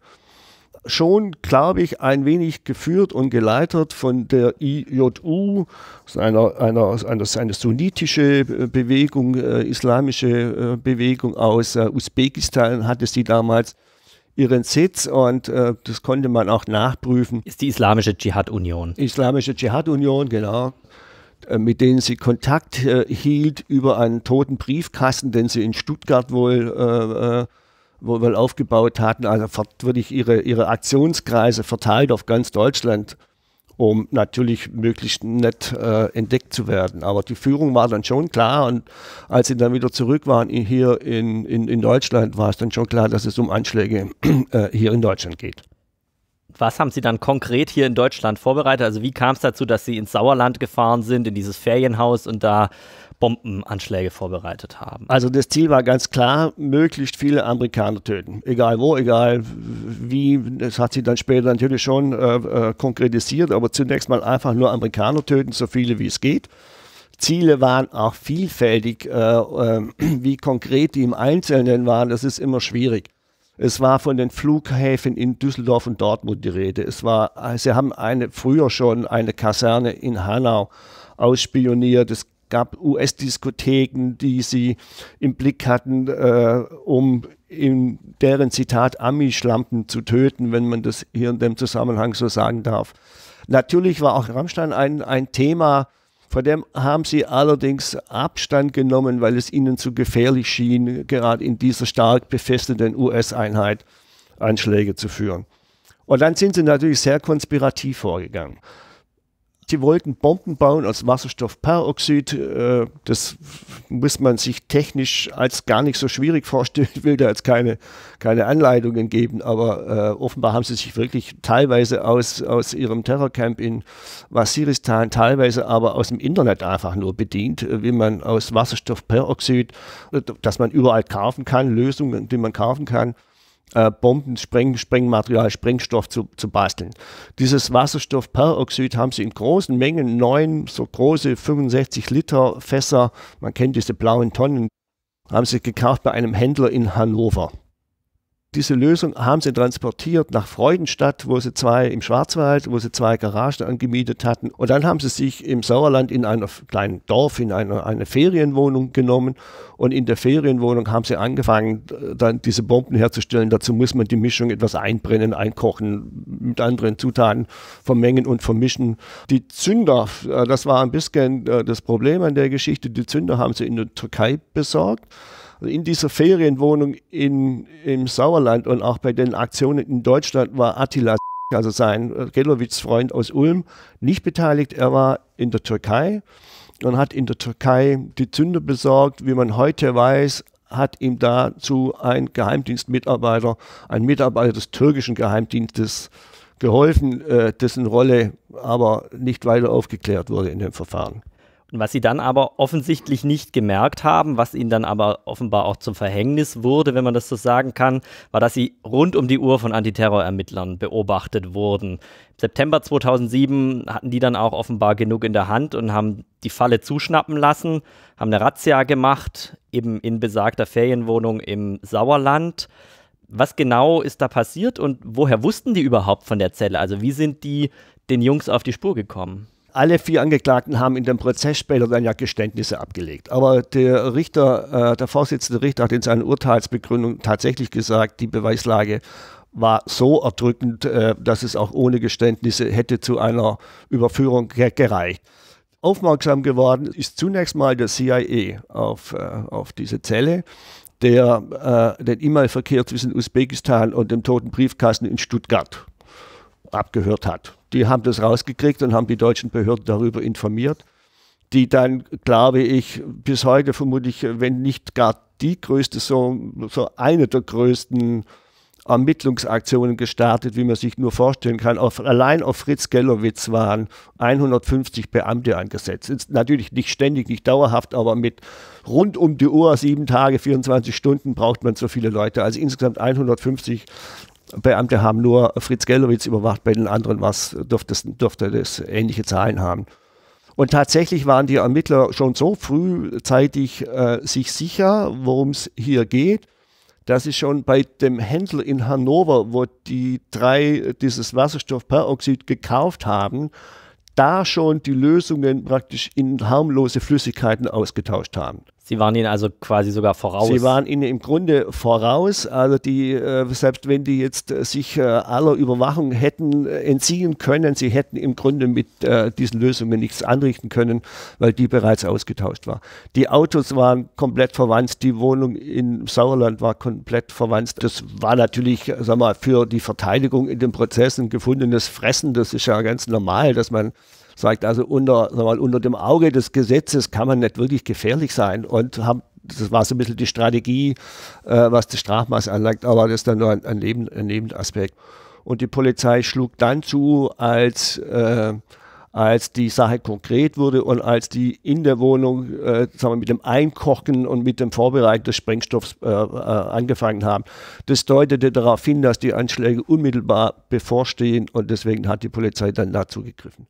[SPEAKER 2] schon, glaube ich, ein wenig geführt und geleitet von der IJU, einer, einer, einer, eine sunnitische äh, Bewegung, äh, islamische äh, Bewegung aus äh, Usbekistan, hatte sie damals ihren Sitz und äh, das konnte man auch nachprüfen. Ist die Islamische Dschihad-Union. Islamische Dschihad-Union, genau äh, mit denen sie Kontakt hielt über einen toten Briefkasten, den sie in Stuttgart wohl wohl aufgebaut hatten. Also wirklich ihre, ihre Aktionskreise verteilt auf ganz Deutschland, um natürlich möglichst nett äh, entdeckt zu werden. Aber die Führung war dann schon klar und als sie dann wieder zurück waren hier in, in, in Deutschland, war es dann schon klar, dass es um Anschläge äh, hier in Deutschland geht.
[SPEAKER 3] Was haben Sie dann konkret hier in Deutschland vorbereitet? Also wie kam es dazu, dass Sie ins Sauerland gefahren sind, in dieses Ferienhaus und da Bombenanschläge vorbereitet haben.
[SPEAKER 2] Also das Ziel war ganz klar, möglichst viele Amerikaner töten. Egal wo, egal wie. Das hat sich dann später natürlich schon äh, äh, konkretisiert, aber zunächst mal einfach nur Amerikaner töten, so viele wie es geht. Ziele waren auch vielfältig. Äh, äh, wie konkret die im Einzelnen waren, das ist immer schwierig. Es war von den Flughäfen in Düsseldorf und Dortmund die Rede. Es war, äh, sie haben eine, früher schon eine Kaserne in Hanau ausspioniert. Es gab US-Diskotheken, die sie im Blick hatten, äh, um in deren Zitat Ami-Schlampen zu töten, wenn man das hier in dem Zusammenhang so sagen darf. Natürlich war auch Rammstein ein, ein Thema, von dem haben sie allerdings Abstand genommen, weil es ihnen zu gefährlich schien, gerade in dieser stark befestigten US-Einheit Anschläge zu führen. Und dann sind sie natürlich sehr konspirativ vorgegangen die wollten Bomben bauen aus Wasserstoffperoxid. Äh, das muss man sich technisch als gar nicht so schwierig vorstellen. Ich will da jetzt keine, keine Anleitungen geben, aber äh, offenbar haben sie sich wirklich teilweise aus, aus ihrem Terrorcamp in Waziristan, teilweise aber aus dem Internet einfach nur bedient, äh, wie man aus Wasserstoffperoxid, dass man überall kaufen kann, Lösungen, die man kaufen kann äh, Bomben, Spreng, Sprengmaterial, Sprengstoff zu, zu basteln. Dieses Wasserstoffperoxid haben sie in großen Mengen, neun so große 65 Liter Fässer, man kennt diese blauen Tonnen, haben sie gekauft bei einem Händler in Hannover. Diese Lösung haben sie transportiert nach Freudenstadt, wo sie zwei im Schwarzwald, wo sie zwei Garagen angemietet hatten. Und dann haben sie sich im Sauerland in einem kleinen Dorf, in eine, eine Ferienwohnung genommen. Und in der Ferienwohnung haben sie angefangen, dann diese Bomben herzustellen. Dazu muss man die Mischung etwas einbrennen, einkochen, mit anderen Zutaten vermengen und vermischen. Die Zünder, äh, das war ein bisschen äh, das Problem an der Geschichte. Die Zünder haben sie in der Türkei besorgt. Also in dieser Ferienwohnung in, im Sauerland und auch bei den Aktionen in Deutschland war Attila, also sein Gelowitz Freund aus Ulm, nicht beteiligt. Er war in der Türkei und hat in der Türkei die Zünder besorgt. Wie man heute weiß, hat ihm dazu ein Geheimdienstmitarbeiter, ein Mitarbeiter des türkischen Geheimdienstes geholfen, äh, dessen Rolle aber nicht weiter aufgeklärt wurde in dem Verfahren.
[SPEAKER 3] Was sie dann aber offensichtlich nicht gemerkt haben, was ihnen dann aber offenbar auch zum Verhängnis wurde, wenn man das so sagen kann, war, dass sie rund um die Uhr von Antiterrorermittlern beobachtet wurden. Im September 2007 hatten die dann auch offenbar genug in der Hand und haben die Falle zuschnappen lassen, haben eine Razzia gemacht, eben in besagter Ferienwohnung im Sauerland. Was genau ist da passiert und woher wussten die überhaupt von der Zelle? Also wie sind die den Jungs auf die Spur gekommen?
[SPEAKER 2] Alle vier Angeklagten haben in dem Prozess später dann ja Geständnisse abgelegt. Aber der Richter, äh, der Vorsitzende Richter hat in seiner Urteilsbegründung tatsächlich gesagt, die Beweislage war so erdrückend, äh, dass es auch ohne Geständnisse hätte zu einer Überführung gereicht. Aufmerksam geworden ist zunächst mal der CIA auf, äh, auf diese Zelle der äh, den E-Mail-Verkehr zwischen Usbekistan und dem Toten Briefkasten in Stuttgart abgehört hat. Die haben das rausgekriegt und haben die deutschen Behörden darüber informiert, die dann, glaube ich, bis heute vermutlich, wenn nicht gar die größte, so, so eine der größten Ermittlungsaktionen gestartet, wie man sich nur vorstellen kann. Auf, allein auf Fritz Gellowitz waren 150 Beamte angesetzt. Ist natürlich nicht ständig, nicht dauerhaft, aber mit rund um die Uhr, sieben Tage, 24 Stunden braucht man so viele Leute. Also insgesamt 150 Beamte haben nur Fritz Gellowitz überwacht, bei den anderen was dürfte, dürfte das ähnliche Zahlen haben. Und tatsächlich waren die Ermittler schon so frühzeitig äh, sich sicher, worum es hier geht, dass sie schon bei dem Händler in Hannover, wo die drei dieses Wasserstoffperoxid gekauft haben, da schon die Lösungen praktisch in harmlose Flüssigkeiten ausgetauscht haben. Sie waren ihnen also quasi sogar voraus. Sie waren ihnen im Grunde voraus. Also die, äh, selbst wenn die jetzt äh, sich äh, aller Überwachung hätten entziehen können, sie hätten im Grunde mit diesen Lösungen nichts anrichten können, weil die bereits ausgetauscht war. Die Autos waren komplett verwandt, die Wohnung im Sauerland war komplett verwandt. Das war natürlich, sag mal, für die Verteidigung in den Prozessen gefundenes Fressen. Das ist ja ganz normal, dass man sagt also unter, sag mal, unter dem Auge des Gesetzes kann man nicht wirklich gefährlich sein und haben das war so ein bisschen die Strategie, äh, was das Strafmaß anlangt, aber das ist dann nur ein, ein, Neben, ein Nebenaspekt. Und die Polizei schlug dann zu, als, äh, als die Sache konkret wurde und als die in der Wohnung äh, sagen wir, mit dem Einkochen und mit dem Vorbereiten des Sprengstoffs äh, äh, angefangen haben. Das deutete darauf hin, dass die Anschläge unmittelbar bevorstehen und deswegen hat die Polizei dann dazu gegriffen.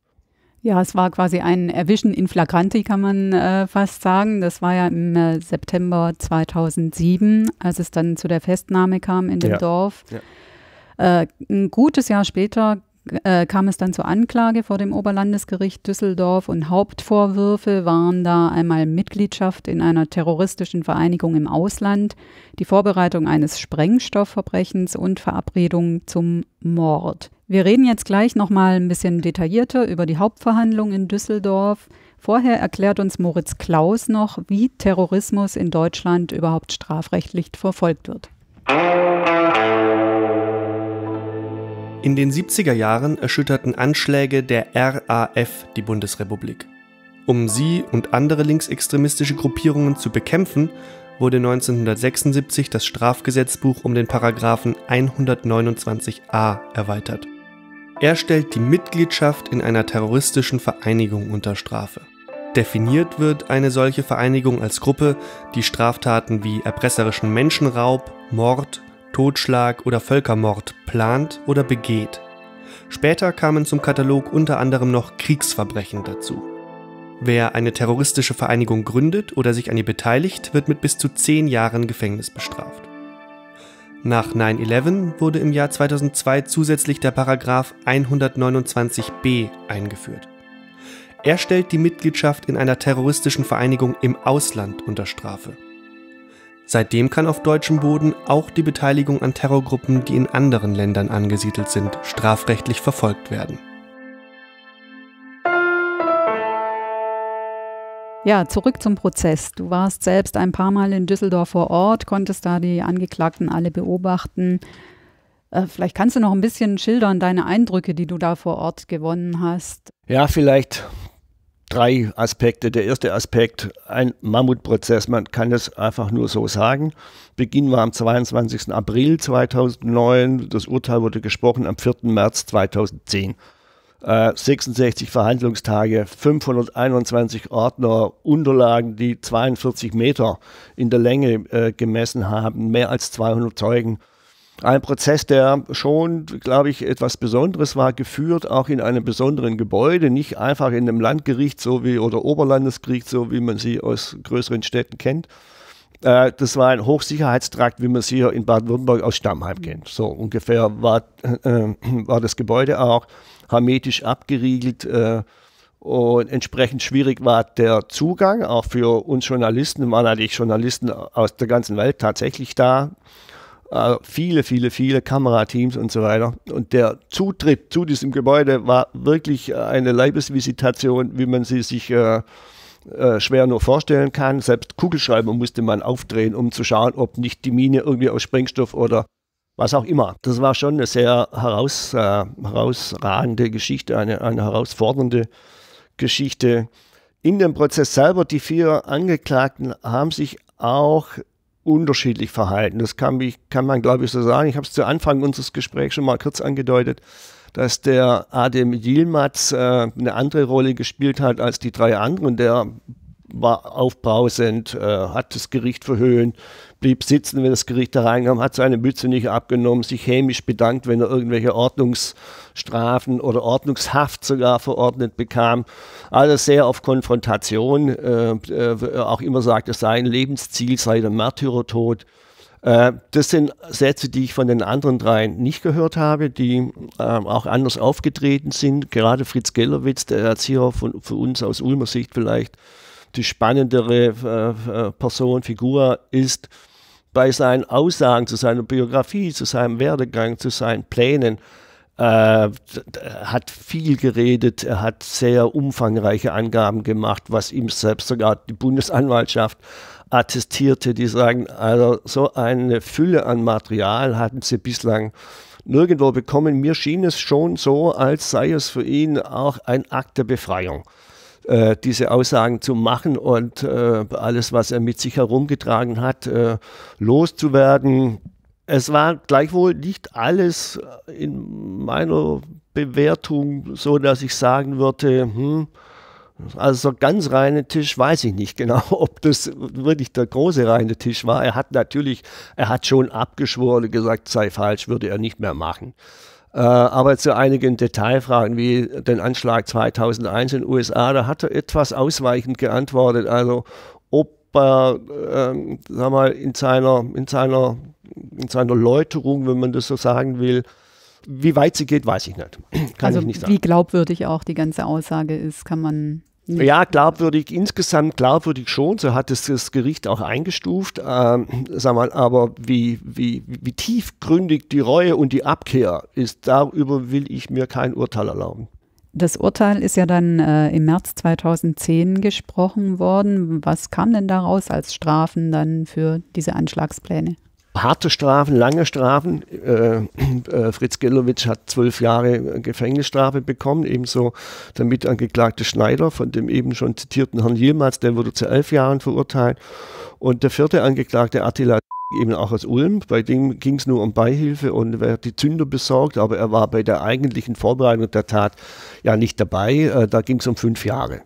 [SPEAKER 1] Ja, es war quasi ein Erwischen in Flagranti, kann man äh, fast sagen. Das war ja im äh, September 2007, als es dann zu der Festnahme kam in dem ja. Dorf. Ja. Äh, ein gutes Jahr später äh, kam es dann zur Anklage vor dem Oberlandesgericht Düsseldorf und Hauptvorwürfe waren da einmal Mitgliedschaft in einer terroristischen Vereinigung im Ausland, die Vorbereitung eines Sprengstoffverbrechens und Verabredung zum Mord. Wir reden jetzt gleich nochmal ein bisschen detaillierter über die Hauptverhandlung in Düsseldorf. Vorher erklärt uns Moritz Klaus noch, wie Terrorismus in Deutschland überhaupt strafrechtlich verfolgt wird.
[SPEAKER 5] In den 70er Jahren erschütterten Anschläge der RAF die Bundesrepublik. Um sie und andere linksextremistische Gruppierungen zu bekämpfen, wurde 1976 das Strafgesetzbuch um den Paragraphen 129a erweitert. Er stellt die Mitgliedschaft in einer terroristischen Vereinigung unter Strafe. Definiert wird eine solche Vereinigung als Gruppe, die Straftaten wie erpresserischen Menschenraub, Mord, Totschlag oder Völkermord plant oder begeht. Später kamen zum Katalog unter anderem noch Kriegsverbrechen dazu. Wer eine terroristische Vereinigung gründet oder sich an ihr beteiligt, wird mit bis zu zehn Jahren Gefängnis bestraft. Nach 9-11 wurde im Jahr 2002 zusätzlich der Paragraph 129b eingeführt. Er stellt die Mitgliedschaft in einer terroristischen Vereinigung im Ausland unter Strafe. Seitdem kann auf deutschem Boden auch die Beteiligung an Terrorgruppen, die in anderen Ländern angesiedelt sind, strafrechtlich verfolgt werden.
[SPEAKER 1] Ja, zurück zum Prozess. Du warst selbst ein paar Mal in Düsseldorf vor Ort, konntest da die Angeklagten alle beobachten. Äh, vielleicht kannst du noch ein bisschen schildern deine Eindrücke, die du da vor Ort gewonnen hast.
[SPEAKER 2] Ja, vielleicht drei Aspekte. Der erste Aspekt, ein Mammutprozess, man kann es einfach nur so sagen. Beginn war am 22. April 2009, das Urteil wurde gesprochen am 4. März 2010. 66 äh, Verhandlungstage, 521 Ordner, Unterlagen, die 42 Meter in der Länge äh, gemessen haben, mehr als 200 Zeugen. Ein Prozess, der schon, glaube ich, etwas Besonderes war, geführt auch in einem besonderen Gebäude, nicht einfach in einem Landgericht so wie oder Oberlandesgericht, so wie man sie aus größeren Städten kennt. Äh, das war ein Hochsicherheitstrakt, wie man es hier in Baden-Württemberg aus Stammheim kennt. So ungefähr war, äh, äh war das Gebäude auch hermetisch abgeriegelt. Äh, und entsprechend schwierig war der Zugang, auch für uns Journalisten, waren natürlich Journalisten aus der ganzen Welt tatsächlich da. Also viele, viele, viele Kamerateams und so weiter. Und der Zutritt zu diesem Gebäude war wirklich eine Leibesvisitation, wie man sie sich äh, äh schwer nur vorstellen kann. Selbst Kugelschreiber musste man aufdrehen, um zu schauen, ob nicht die Mine irgendwie aus Sprengstoff oder was auch immer. Das war schon eine sehr heraus, äh, herausragende Geschichte, eine, eine herausfordernde Geschichte. In dem Prozess selber, die vier Angeklagten haben sich auch unterschiedlich verhalten. Das kann, mich, kann man, glaube ich, so sagen. Ich habe es zu Anfang unseres Gesprächs schon mal kurz angedeutet, dass der Adem Yilmaz äh, eine andere Rolle gespielt hat als die drei anderen. Der war aufbrausend, äh, hat das Gericht verhöhnt, blieb sitzen, wenn das Gericht da reinkam, hat seine Mütze nicht abgenommen, sich hämisch bedankt, wenn er irgendwelche Ordnungsstrafen oder Ordnungshaft sogar verordnet bekam. Alles sehr auf Konfrontation, äh, äh, auch immer sagte, sein Lebensziel sei der Märtyrertod. Äh, das sind Sätze, die ich von den anderen dreien nicht gehört habe, die ähm, auch anders aufgetreten sind. Gerade Fritz Gellerwitz, der jetzt hier von, für uns aus Ulmer Sicht vielleicht die spannendere äh, äh, Person, Figur ist, bei seinen Aussagen zu seiner Biografie, zu seinem Werdegang, zu seinen Plänen äh, hat viel geredet, er hat sehr umfangreiche Angaben gemacht, was ihm selbst sogar die Bundesanwaltschaft attestierte, die sagen, also so eine Fülle an Material hatten sie bislang nirgendwo bekommen. Mir schien es schon so, als sei es für ihn auch ein Akt der Befreiung äh, diese Aussagen zu machen und äh, alles, was er mit sich herumgetragen hat, äh, loszuwerden. Es war gleichwohl nicht alles äh, in meiner Bewertung so, dass ich sagen würde, hm, also so ganz reinen Tisch weiß ich nicht genau, ob das wirklich der große reine Tisch war. Er hat natürlich, er hat schon abgeschworen, gesagt, sei falsch, würde er nicht mehr machen. Äh, aber zu einigen Detailfragen wie den Anschlag 2001 in den USA, da hat er etwas ausweichend geantwortet. Also ob er, äh, sag mal, in seiner, in, seiner, in seiner Läuterung, wenn man das so sagen will, wie weit sie geht, weiß ich nicht. Kann also ich nicht sagen. Wie
[SPEAKER 1] glaubwürdig auch die ganze Aussage ist, kann man ja,
[SPEAKER 2] glaubwürdig, insgesamt glaubwürdig schon, so hat es das Gericht auch eingestuft. Ähm, sag mal, aber wie, wie, wie tiefgründig die Reue und die Abkehr ist, darüber will ich mir kein Urteil erlauben.
[SPEAKER 1] Das Urteil ist ja dann äh, im März 2010 gesprochen worden. Was kam denn daraus als Strafen dann für diese Anschlagspläne?
[SPEAKER 2] harte Strafen, lange Strafen. Äh, äh, Fritz Gellowitsch hat zwölf Jahre äh, Gefängnisstrafe bekommen, ebenso der mitangeklagte Schneider von dem eben schon zitierten Herrn Jilmaz, der wurde zu elf Jahren verurteilt. Und der vierte Angeklagte, Attila eben auch aus Ulm. Bei dem ging es nur um Beihilfe und er hat die Zünder besorgt, aber er war bei der eigentlichen Vorbereitung der Tat ja nicht dabei. Äh, da ging es um fünf Jahre.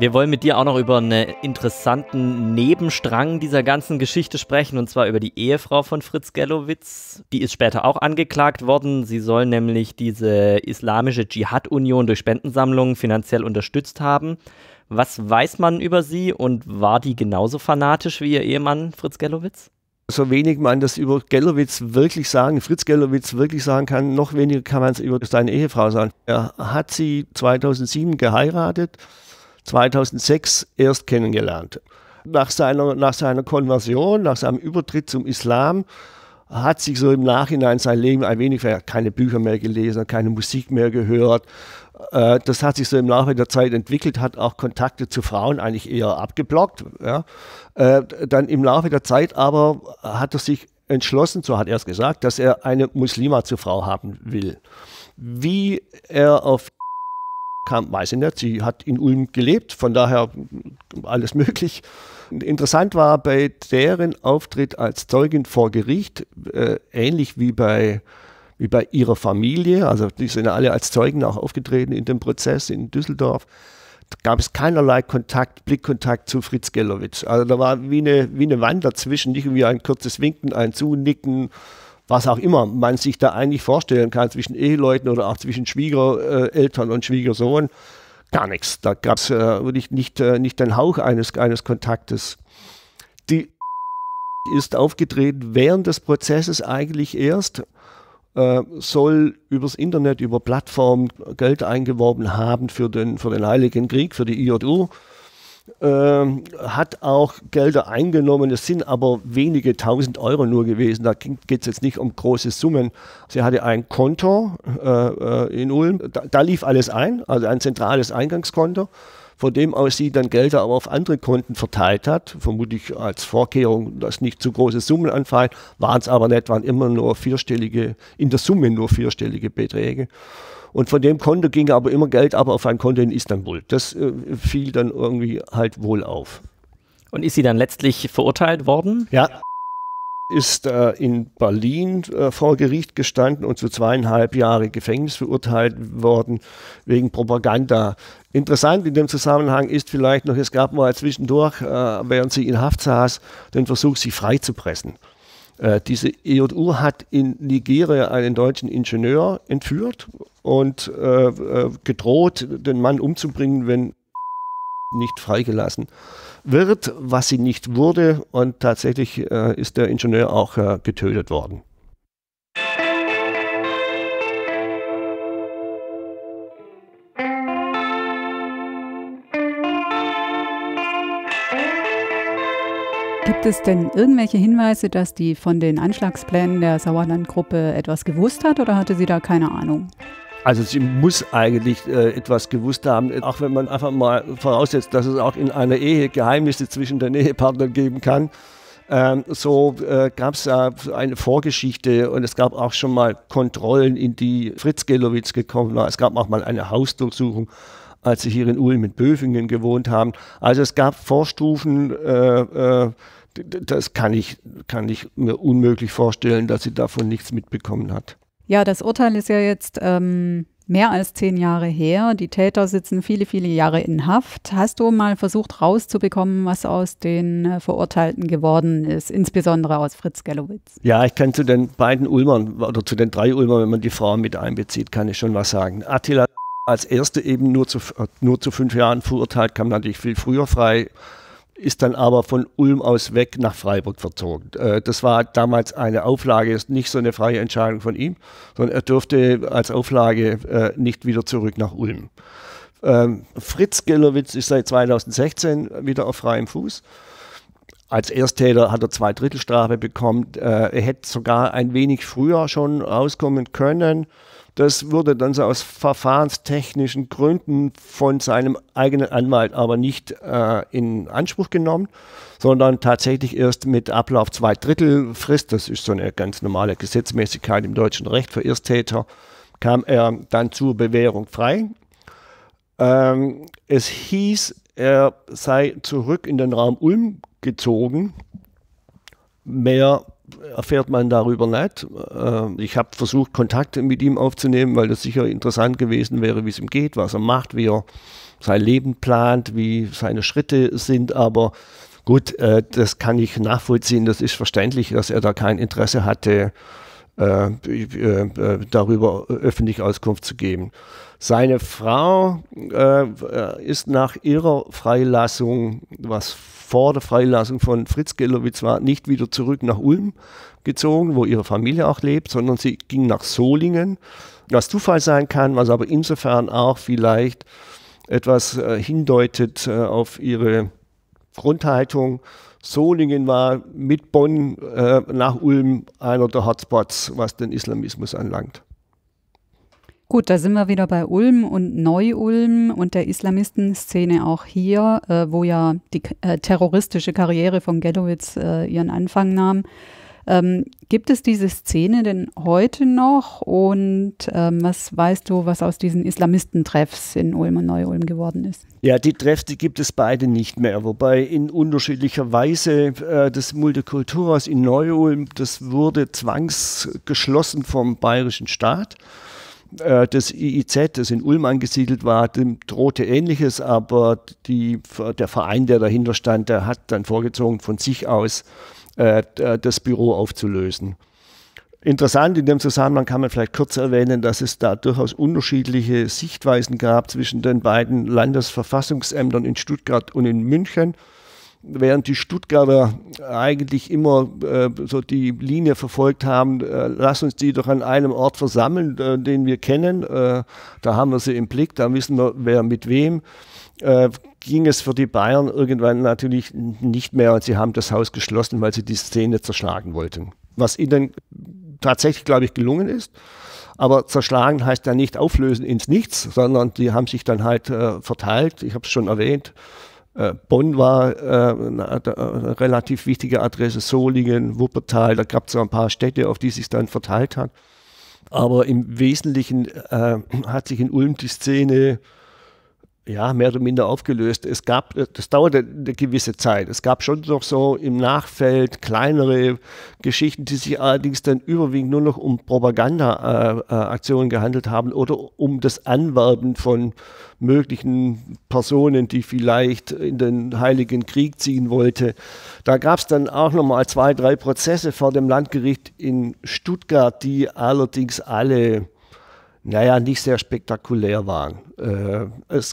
[SPEAKER 3] Wir wollen mit dir auch noch über einen interessanten Nebenstrang dieser ganzen Geschichte sprechen, und zwar über die Ehefrau von Fritz Gellowitz. Die ist später auch angeklagt worden. Sie soll nämlich diese islamische Dschihad-Union durch Spendensammlungen finanziell unterstützt haben. Was weiß man über sie und war die genauso fanatisch wie ihr Ehemann Fritz Gellowitz?
[SPEAKER 2] so wenig man das über Gellowitz wirklich sagen, Fritz Gellowitz wirklich sagen kann, noch weniger kann man es über seine Ehefrau sagen. Er hat sie 2007 geheiratet 2006 erst kennengelernt. Nach seiner, nach seiner Konversion, nach seinem Übertritt zum Islam, hat sich so im Nachhinein sein Leben ein wenig, er hat keine Bücher mehr gelesen, keine Musik mehr gehört. Äh, das hat sich so im Laufe der Zeit entwickelt, hat auch Kontakte zu Frauen eigentlich eher abgeblockt. Ja. Äh, dann im Laufe der Zeit aber hat er sich entschlossen, so hat er es gesagt, dass er eine Muslima zur Frau haben will. Wie er auf kam, weiß ich nicht. Sie hat in Ulm gelebt, von daher alles möglich. Interessant war bei deren Auftritt als Zeugin vor Gericht, äh, ähnlich wie bei, wie bei ihrer Familie, also die sind alle als Zeugen auch aufgetreten in dem Prozess in Düsseldorf, gab es keinerlei Kontakt, Blickkontakt zu Fritz Gellowitz. Also da war wie eine, wie eine Wand dazwischen, nicht wie ein kurzes Winken, ein Zunicken, was auch immer man sich da eigentlich vorstellen kann zwischen Eheleuten oder auch zwischen Schwiegereltern und Schwiegersohn. Gar nichts. Da gab es äh, nicht, nicht, äh, nicht den Hauch eines, eines Kontaktes. Die ist aufgetreten während des Prozesses eigentlich erst, äh, soll übers Internet, über Plattformen Geld eingeworben haben für den, für den Heiligen Krieg, für die IJU. Ähm, hat auch Gelder eingenommen. Es sind aber wenige tausend Euro nur gewesen. Da geht es jetzt nicht um große Summen. Sie hatte ein Konto äh, äh, in Ulm. Da, da lief alles ein, also ein zentrales Eingangskonto von dem aus sie dann Gelder aber auf andere Konten verteilt hat, vermutlich als Vorkehrung, dass nicht zu große Summen anfallen, waren es aber nicht, waren immer nur vierstellige, in der Summe nur vierstellige Beträge. Und von dem Konto ging aber immer Geld ab auf ein Konto in Istanbul. Das äh, fiel dann irgendwie halt wohl auf. Und ist sie dann letztlich verurteilt worden? Ja. Ist äh, in Berlin äh, vor Gericht gestanden und zu zweieinhalb Jahre Gefängnis verurteilt worden wegen Propaganda. Interessant in dem Zusammenhang ist vielleicht noch, es gab mal zwischendurch, äh, während sie in Haft saß, den Versuch, sie freizupressen. Äh, diese EJU hat in Nigeria einen deutschen Ingenieur entführt und äh, äh, gedroht, den Mann umzubringen, wenn nicht freigelassen wird, was sie nicht wurde. Und tatsächlich äh, ist der Ingenieur auch äh, getötet worden.
[SPEAKER 1] Gibt es denn irgendwelche Hinweise, dass die von den Anschlagsplänen der Sauerlandgruppe etwas gewusst hat oder hatte sie da keine Ahnung?
[SPEAKER 2] Also sie muss eigentlich äh, etwas gewusst haben, auch wenn man einfach mal voraussetzt, dass es auch in einer Ehe Geheimnisse zwischen den Ehepartnern geben kann. Ähm, so äh, gab es da eine Vorgeschichte und es gab auch schon mal Kontrollen, in die Fritz Gelowitz gekommen war. Es gab auch mal eine Hausdurchsuchung als sie hier in Ulm mit Böfingen gewohnt haben. Also es gab Vorstufen, äh, äh, das kann ich, kann ich mir unmöglich vorstellen, dass sie davon nichts mitbekommen hat.
[SPEAKER 1] Ja, das Urteil ist ja jetzt ähm, mehr als zehn Jahre her. Die Täter sitzen viele, viele Jahre in Haft. Hast du mal versucht rauszubekommen, was aus den äh, Verurteilten geworden ist, insbesondere aus Fritz Gellowitz?
[SPEAKER 2] Ja, ich kann zu den beiden Ulmern oder zu den drei Ulmern, wenn man die Frauen mit einbezieht, kann ich schon was sagen. Attila als erste eben nur zu, äh, nur zu fünf Jahren verurteilt, kam natürlich viel früher frei ist dann aber von Ulm aus weg nach Freiburg verzogen. Äh, das war damals eine Auflage, ist nicht so eine freie Entscheidung von ihm, sondern er durfte als Auflage äh, nicht wieder zurück nach Ulm. Ähm, Fritz Gellowitz ist seit 2016 wieder auf freiem Fuß. Als Ersttäter hat er zwei Drittel Strafe bekommen. Äh, er hätte sogar ein wenig früher schon rauskommen können. Das wurde dann so aus verfahrenstechnischen Gründen von seinem eigenen Anwalt aber nicht äh, in Anspruch genommen, sondern tatsächlich erst mit Ablauf zwei Drittel Frist, das ist so eine ganz normale Gesetzmäßigkeit im deutschen Recht für Ersttäter, kam er dann zur Bewährung frei. Ähm, es hieß, er sei zurück in den Raum Ulm gezogen. Mehr erfährt man darüber nicht. Äh, ich habe versucht, Kontakte mit ihm aufzunehmen, weil das sicher interessant gewesen wäre, wie es ihm geht, was er macht, wie er sein Leben plant, wie seine Schritte sind. Aber gut, äh, das kann ich nachvollziehen. Das ist verständlich, dass er da kein Interesse hatte, äh, äh, äh, darüber öffentlich Auskunft zu geben. Seine Frau äh, äh, ist nach ihrer Freilassung, was vor der Freilassung von Fritz Gelowitz war, nicht wieder zurück nach Ulm gezogen, wo ihre Familie auch lebt, sondern sie ging nach Solingen, was Zufall sein kann, was aber insofern auch vielleicht etwas äh, hindeutet auf ihre Grundhaltung Solingen war mit Bonn äh, nach Ulm einer der Hotspots, was den Islamismus anlangt.
[SPEAKER 1] Gut, da sind wir wieder bei Ulm und Neu-Ulm und der Islamistenszene auch hier, äh, wo ja die äh, terroristische Karriere von Gellowitz äh, ihren Anfang nahm. Ähm, gibt es diese Szene denn heute noch und ähm, was weißt du, was aus diesen Islamistentreffs in Ulm und Neu-Ulm geworden ist?
[SPEAKER 2] Ja, die Treffs, die gibt es beide nicht mehr, wobei in unterschiedlicher Weise äh, das Multikulturhaus in Neu-Ulm, das wurde zwangsgeschlossen vom bayerischen Staat äh, das IIZ, das in Ulm angesiedelt war, dem drohte Ähnliches, aber die, der Verein, der dahinter stand, der hat dann vorgezogen von sich aus äh, äh, das Büro aufzulösen. Interessant in dem Zusammenhang kann man vielleicht kurz erwähnen, dass es da durchaus unterschiedliche Sichtweisen gab zwischen den beiden Landesverfassungsämtern in Stuttgart und in München. Während die Stuttgarter eigentlich immer äh, so die Linie verfolgt haben, äh, lass uns die doch an einem Ort versammeln, äh, den wir kennen, äh, da haben wir sie im Blick, da wissen wir, wer mit wem äh, ging es für die Bayern irgendwann natürlich nicht mehr und sie haben das Haus geschlossen, weil sie die Szene zerschlagen wollten. Was ihnen tatsächlich, glaube ich, gelungen ist. Aber zerschlagen heißt ja nicht auflösen ins Nichts, sondern die haben sich dann halt äh, verteilt. Ich habe es schon erwähnt. Äh, Bonn war eine, äh, eine, relativ wichtige Adresse, Solingen, Wuppertal. Da gab es so ein paar Städte, auf die sich dann verteilt hat. Aber im Wesentlichen äh, hat sich in Ulm die Szene ja, mehr oder minder aufgelöst. Es gab, äh, das dauerte eine gewisse Zeit. Es gab schon noch so im Nachfeld kleinere Geschichten, die sich allerdings dann überwiegend nur noch um Propagandaaktionen gehandelt haben oder um das Anwerben von möglichen Personen, die vielleicht in den Heiligen Krieg ziehen wollte. Da gab es dann auch nochmal zwei, drei Prozesse vor dem Landgericht in Stuttgart, die allerdings alle naja, nicht sehr spektakulär waren. Äh, es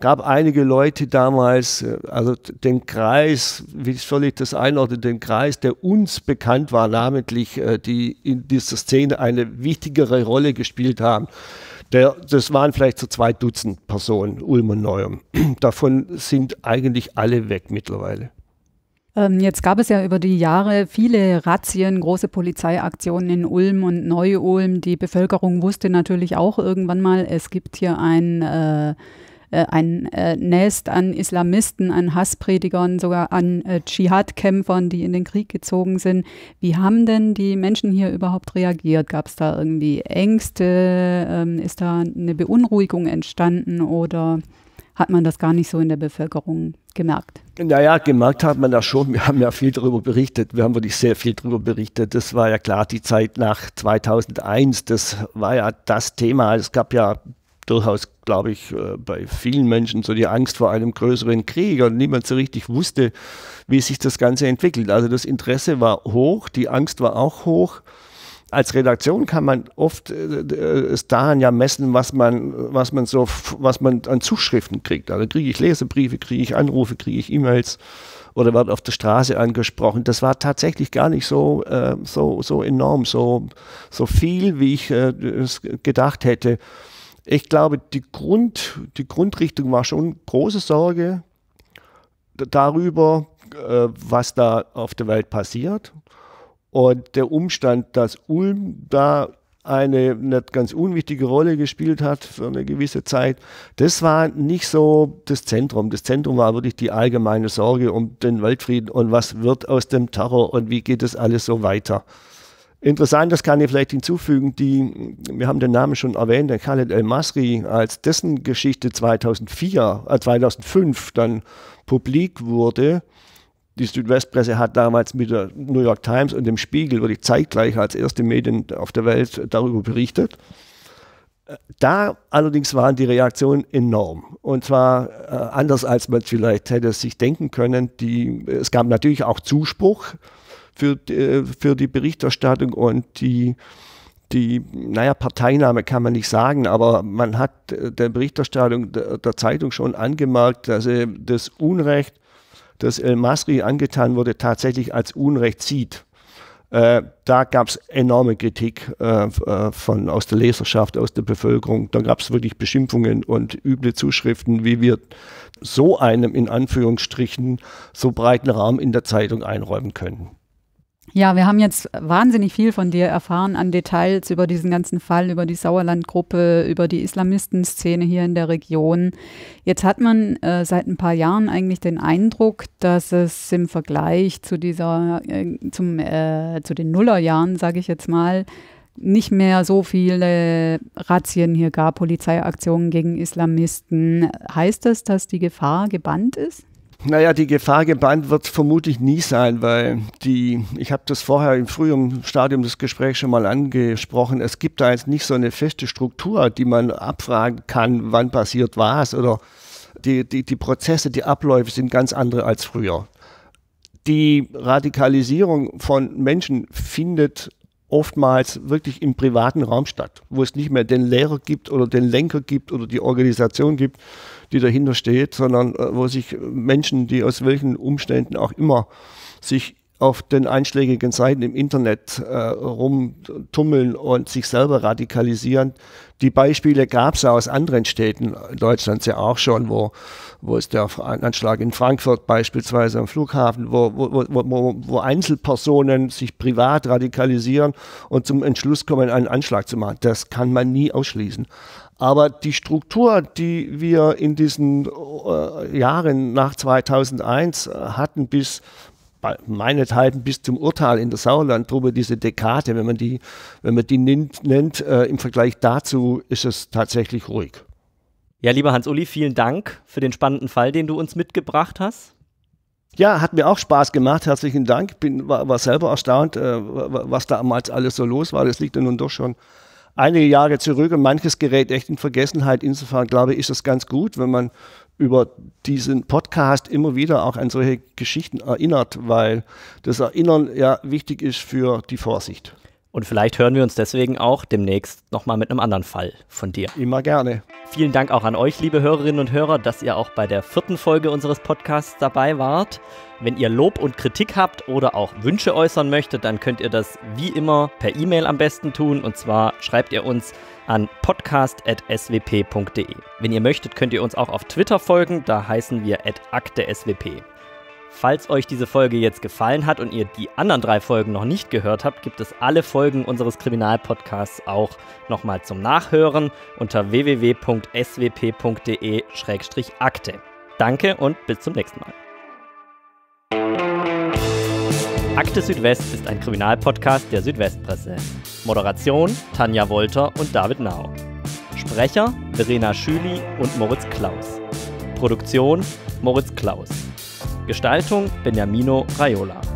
[SPEAKER 2] gab einige Leute damals, äh, also den Kreis, wie soll ich das einordnen, den Kreis, der uns bekannt war, namentlich, äh, die in dieser Szene eine wichtigere Rolle gespielt haben. Der, das waren vielleicht so zwei Dutzend Personen, Ulm und Neuem. Davon sind eigentlich alle weg mittlerweile.
[SPEAKER 1] Ähm, jetzt gab es ja über die Jahre viele Razzien, große Polizeiaktionen in Ulm und Neu-Ulm. Die Bevölkerung wusste natürlich auch irgendwann mal, es gibt hier ein, äh, äh, ein äh, Nest an Islamisten, an Hasspredigern, sogar an äh, Dschihad-Kämpfern, die in den Krieg gezogen sind. Wie haben denn die Menschen hier überhaupt reagiert? Gab es da irgendwie Ängste? Ähm, ist da eine Beunruhigung entstanden oder hat man das gar nicht so in der Bevölkerung gemerkt?
[SPEAKER 2] Naja, gemerkt hat man das schon. Wir haben ja viel darüber berichtet. Wir haben wirklich sehr viel darüber berichtet. Das war ja klar, die Zeit nach 2001, das war ja das Thema. Es gab ja durchaus, glaube ich, äh, bei vielen Menschen so die Angst vor einem größeren Krieg und niemand so richtig wusste, wie sich das Ganze entwickelt. Also das Interesse war hoch, die Angst war auch hoch als Redaktion kann man oft äh, äh, es daran ja messen, was man, was man so, was man an Zuschriften kriegt. Also kriege ich Lesebriefe, kriege ich Anrufe, kriege ich E-Mails oder wird auf der Straße angesprochen. Das war tatsächlich gar nicht so, äh, so, so enorm, so, so viel, wie ich äh, gedacht hätte. Ich glaube, die, Grund, die Grundrichtung war schon große Sorge darüber, äh, was da auf der Welt passiert und der Umstand, dass Ulm da eine nicht ganz unwichtige Rolle gespielt hat für eine gewisse Zeit. Das war nicht so das Zentrum. Das Zentrum war wirklich die allgemeine Sorge um den Weltfrieden und was wird aus dem Terror und wie geht das alles so weiter. Interessant, das kann ich vielleicht hinzufügen, die, wir haben den Namen schon erwähnt, der Khaled El-Masri, als dessen Geschichte 2004, äh 2005 dann publik wurde, die Südwestpresse hat damals mit der New York Times und dem Spiegel oder die zeitgleich als erste Medien auf der Welt darüber berichtet. Äh, da allerdings waren die Reaktionen enorm. Und zwar äh, anders, als man vielleicht hätte sich denken können. Die, es gab natürlich auch Zuspruch für, äh, für die Berichterstattung und die, die, naja, Parteinahme kann man nicht sagen, aber man hat äh, der Berichterstattung der, der Zeitung schon angemerkt, dass sie das Unrecht dass El-Masri angetan wurde, tatsächlich als Unrecht sieht. Äh, da gab es enorme Kritik äh, äh, von, aus der Leserschaft, aus der Bevölkerung. Da gab es wirklich Beschimpfungen und üble Zuschriften, wie wir so einem in Anführungsstrichen so breiten Rahmen in der Zeitung einräumen können.
[SPEAKER 1] Ja, wir haben jetzt wahnsinnig viel von dir erfahren an Details über diesen ganzen Fall, über die Sauerlandgruppe, über die Islamistenszene hier in der Region. Jetzt hat man äh, seit ein paar Jahren eigentlich den Eindruck, dass es im Vergleich zu dieser, äh, zum, äh, zu den Nullerjahren, sage ich jetzt mal, nicht mehr so viele Razzien hier gab, Polizeiaktionen gegen Islamisten. Heißt das, dass die Gefahr gebannt ist?
[SPEAKER 2] Naja, die Gefahr gebannt wird vermutlich nie sein, weil die, ich habe das vorher im frühen Stadium des Gesprächs schon mal angesprochen, es gibt da jetzt nicht so eine feste Struktur, die man abfragen kann, wann passiert was oder die, die, die Prozesse, die Abläufe sind ganz andere als früher. Die Radikalisierung von Menschen findet oftmals wirklich im privaten Raum statt, wo es nicht mehr den Lehrer gibt oder den Lenker gibt oder die Organisation gibt, die dahinter steht, sondern äh, wo sich äh, Menschen, die aus welchen Umständen auch immer sich auf den einschlägigen Seiten im Internet äh, rumtummeln und sich selber radikalisieren. Die Beispiele gab es ja aus anderen Städten Deutschlands ja auch schon, wo, wo ist der Anschlag in Frankfurt beispielsweise am Flughafen, wo, wo, wo, wo Einzelpersonen sich privat radikalisieren und zum Entschluss kommen, einen Anschlag zu machen. Das kann man nie ausschließen. Aber die Struktur, die wir in diesen äh, Jahren nach 2001 äh, hatten, bis meinethalben bis zum Urteil in der Sauerlandgruppe, diese Dekade, wenn man die, wenn man die nennt, nennt äh, im Vergleich dazu ist es tatsächlich ruhig. Ja, lieber Hans-Uli,
[SPEAKER 3] vielen Dank für den spannenden Fall, den du uns mitgebracht hast.
[SPEAKER 2] Ja, hat mir auch Spaß gemacht. Herzlichen Dank. Bin, war, war selber erstaunt, äh, was damals alles so los war. Das liegt ja nun doch schon einige Jahre zurück und manches gerät echt in Vergessenheit. Insofern glaube ich, ist es ganz gut, wenn man über diesen Podcast immer wieder auch an solche Geschichten erinnert, weil das Erinnern ja wichtig ist für die Vorsicht. Und vielleicht hören wir uns deswegen
[SPEAKER 3] auch demnächst nochmal mit einem anderen Fall von dir. Immer gerne. Vielen Dank auch an euch, liebe Hörerinnen und Hörer, dass ihr auch bei der vierten Folge unseres Podcasts dabei wart. Wenn ihr Lob und Kritik habt oder auch Wünsche äußern möchtet, dann könnt ihr das wie immer per E-Mail am besten tun. Und zwar schreibt ihr uns an podcast.swp.de. Wenn ihr möchtet, könnt ihr uns auch auf Twitter folgen. Da heißen wir at akte swp. Falls euch diese Folge jetzt gefallen hat und ihr die anderen drei Folgen noch nicht gehört habt, gibt es alle Folgen unseres Kriminalpodcasts auch nochmal zum Nachhören unter www.swp.de-akte. Danke und bis zum nächsten Mal. Akte Südwest ist ein Kriminalpodcast der Südwestpresse. Moderation Tanja Wolter und David Nau. Sprecher Verena Schüli und Moritz Klaus. Produktion Moritz Klaus. Gestaltung Beniamino Raiola.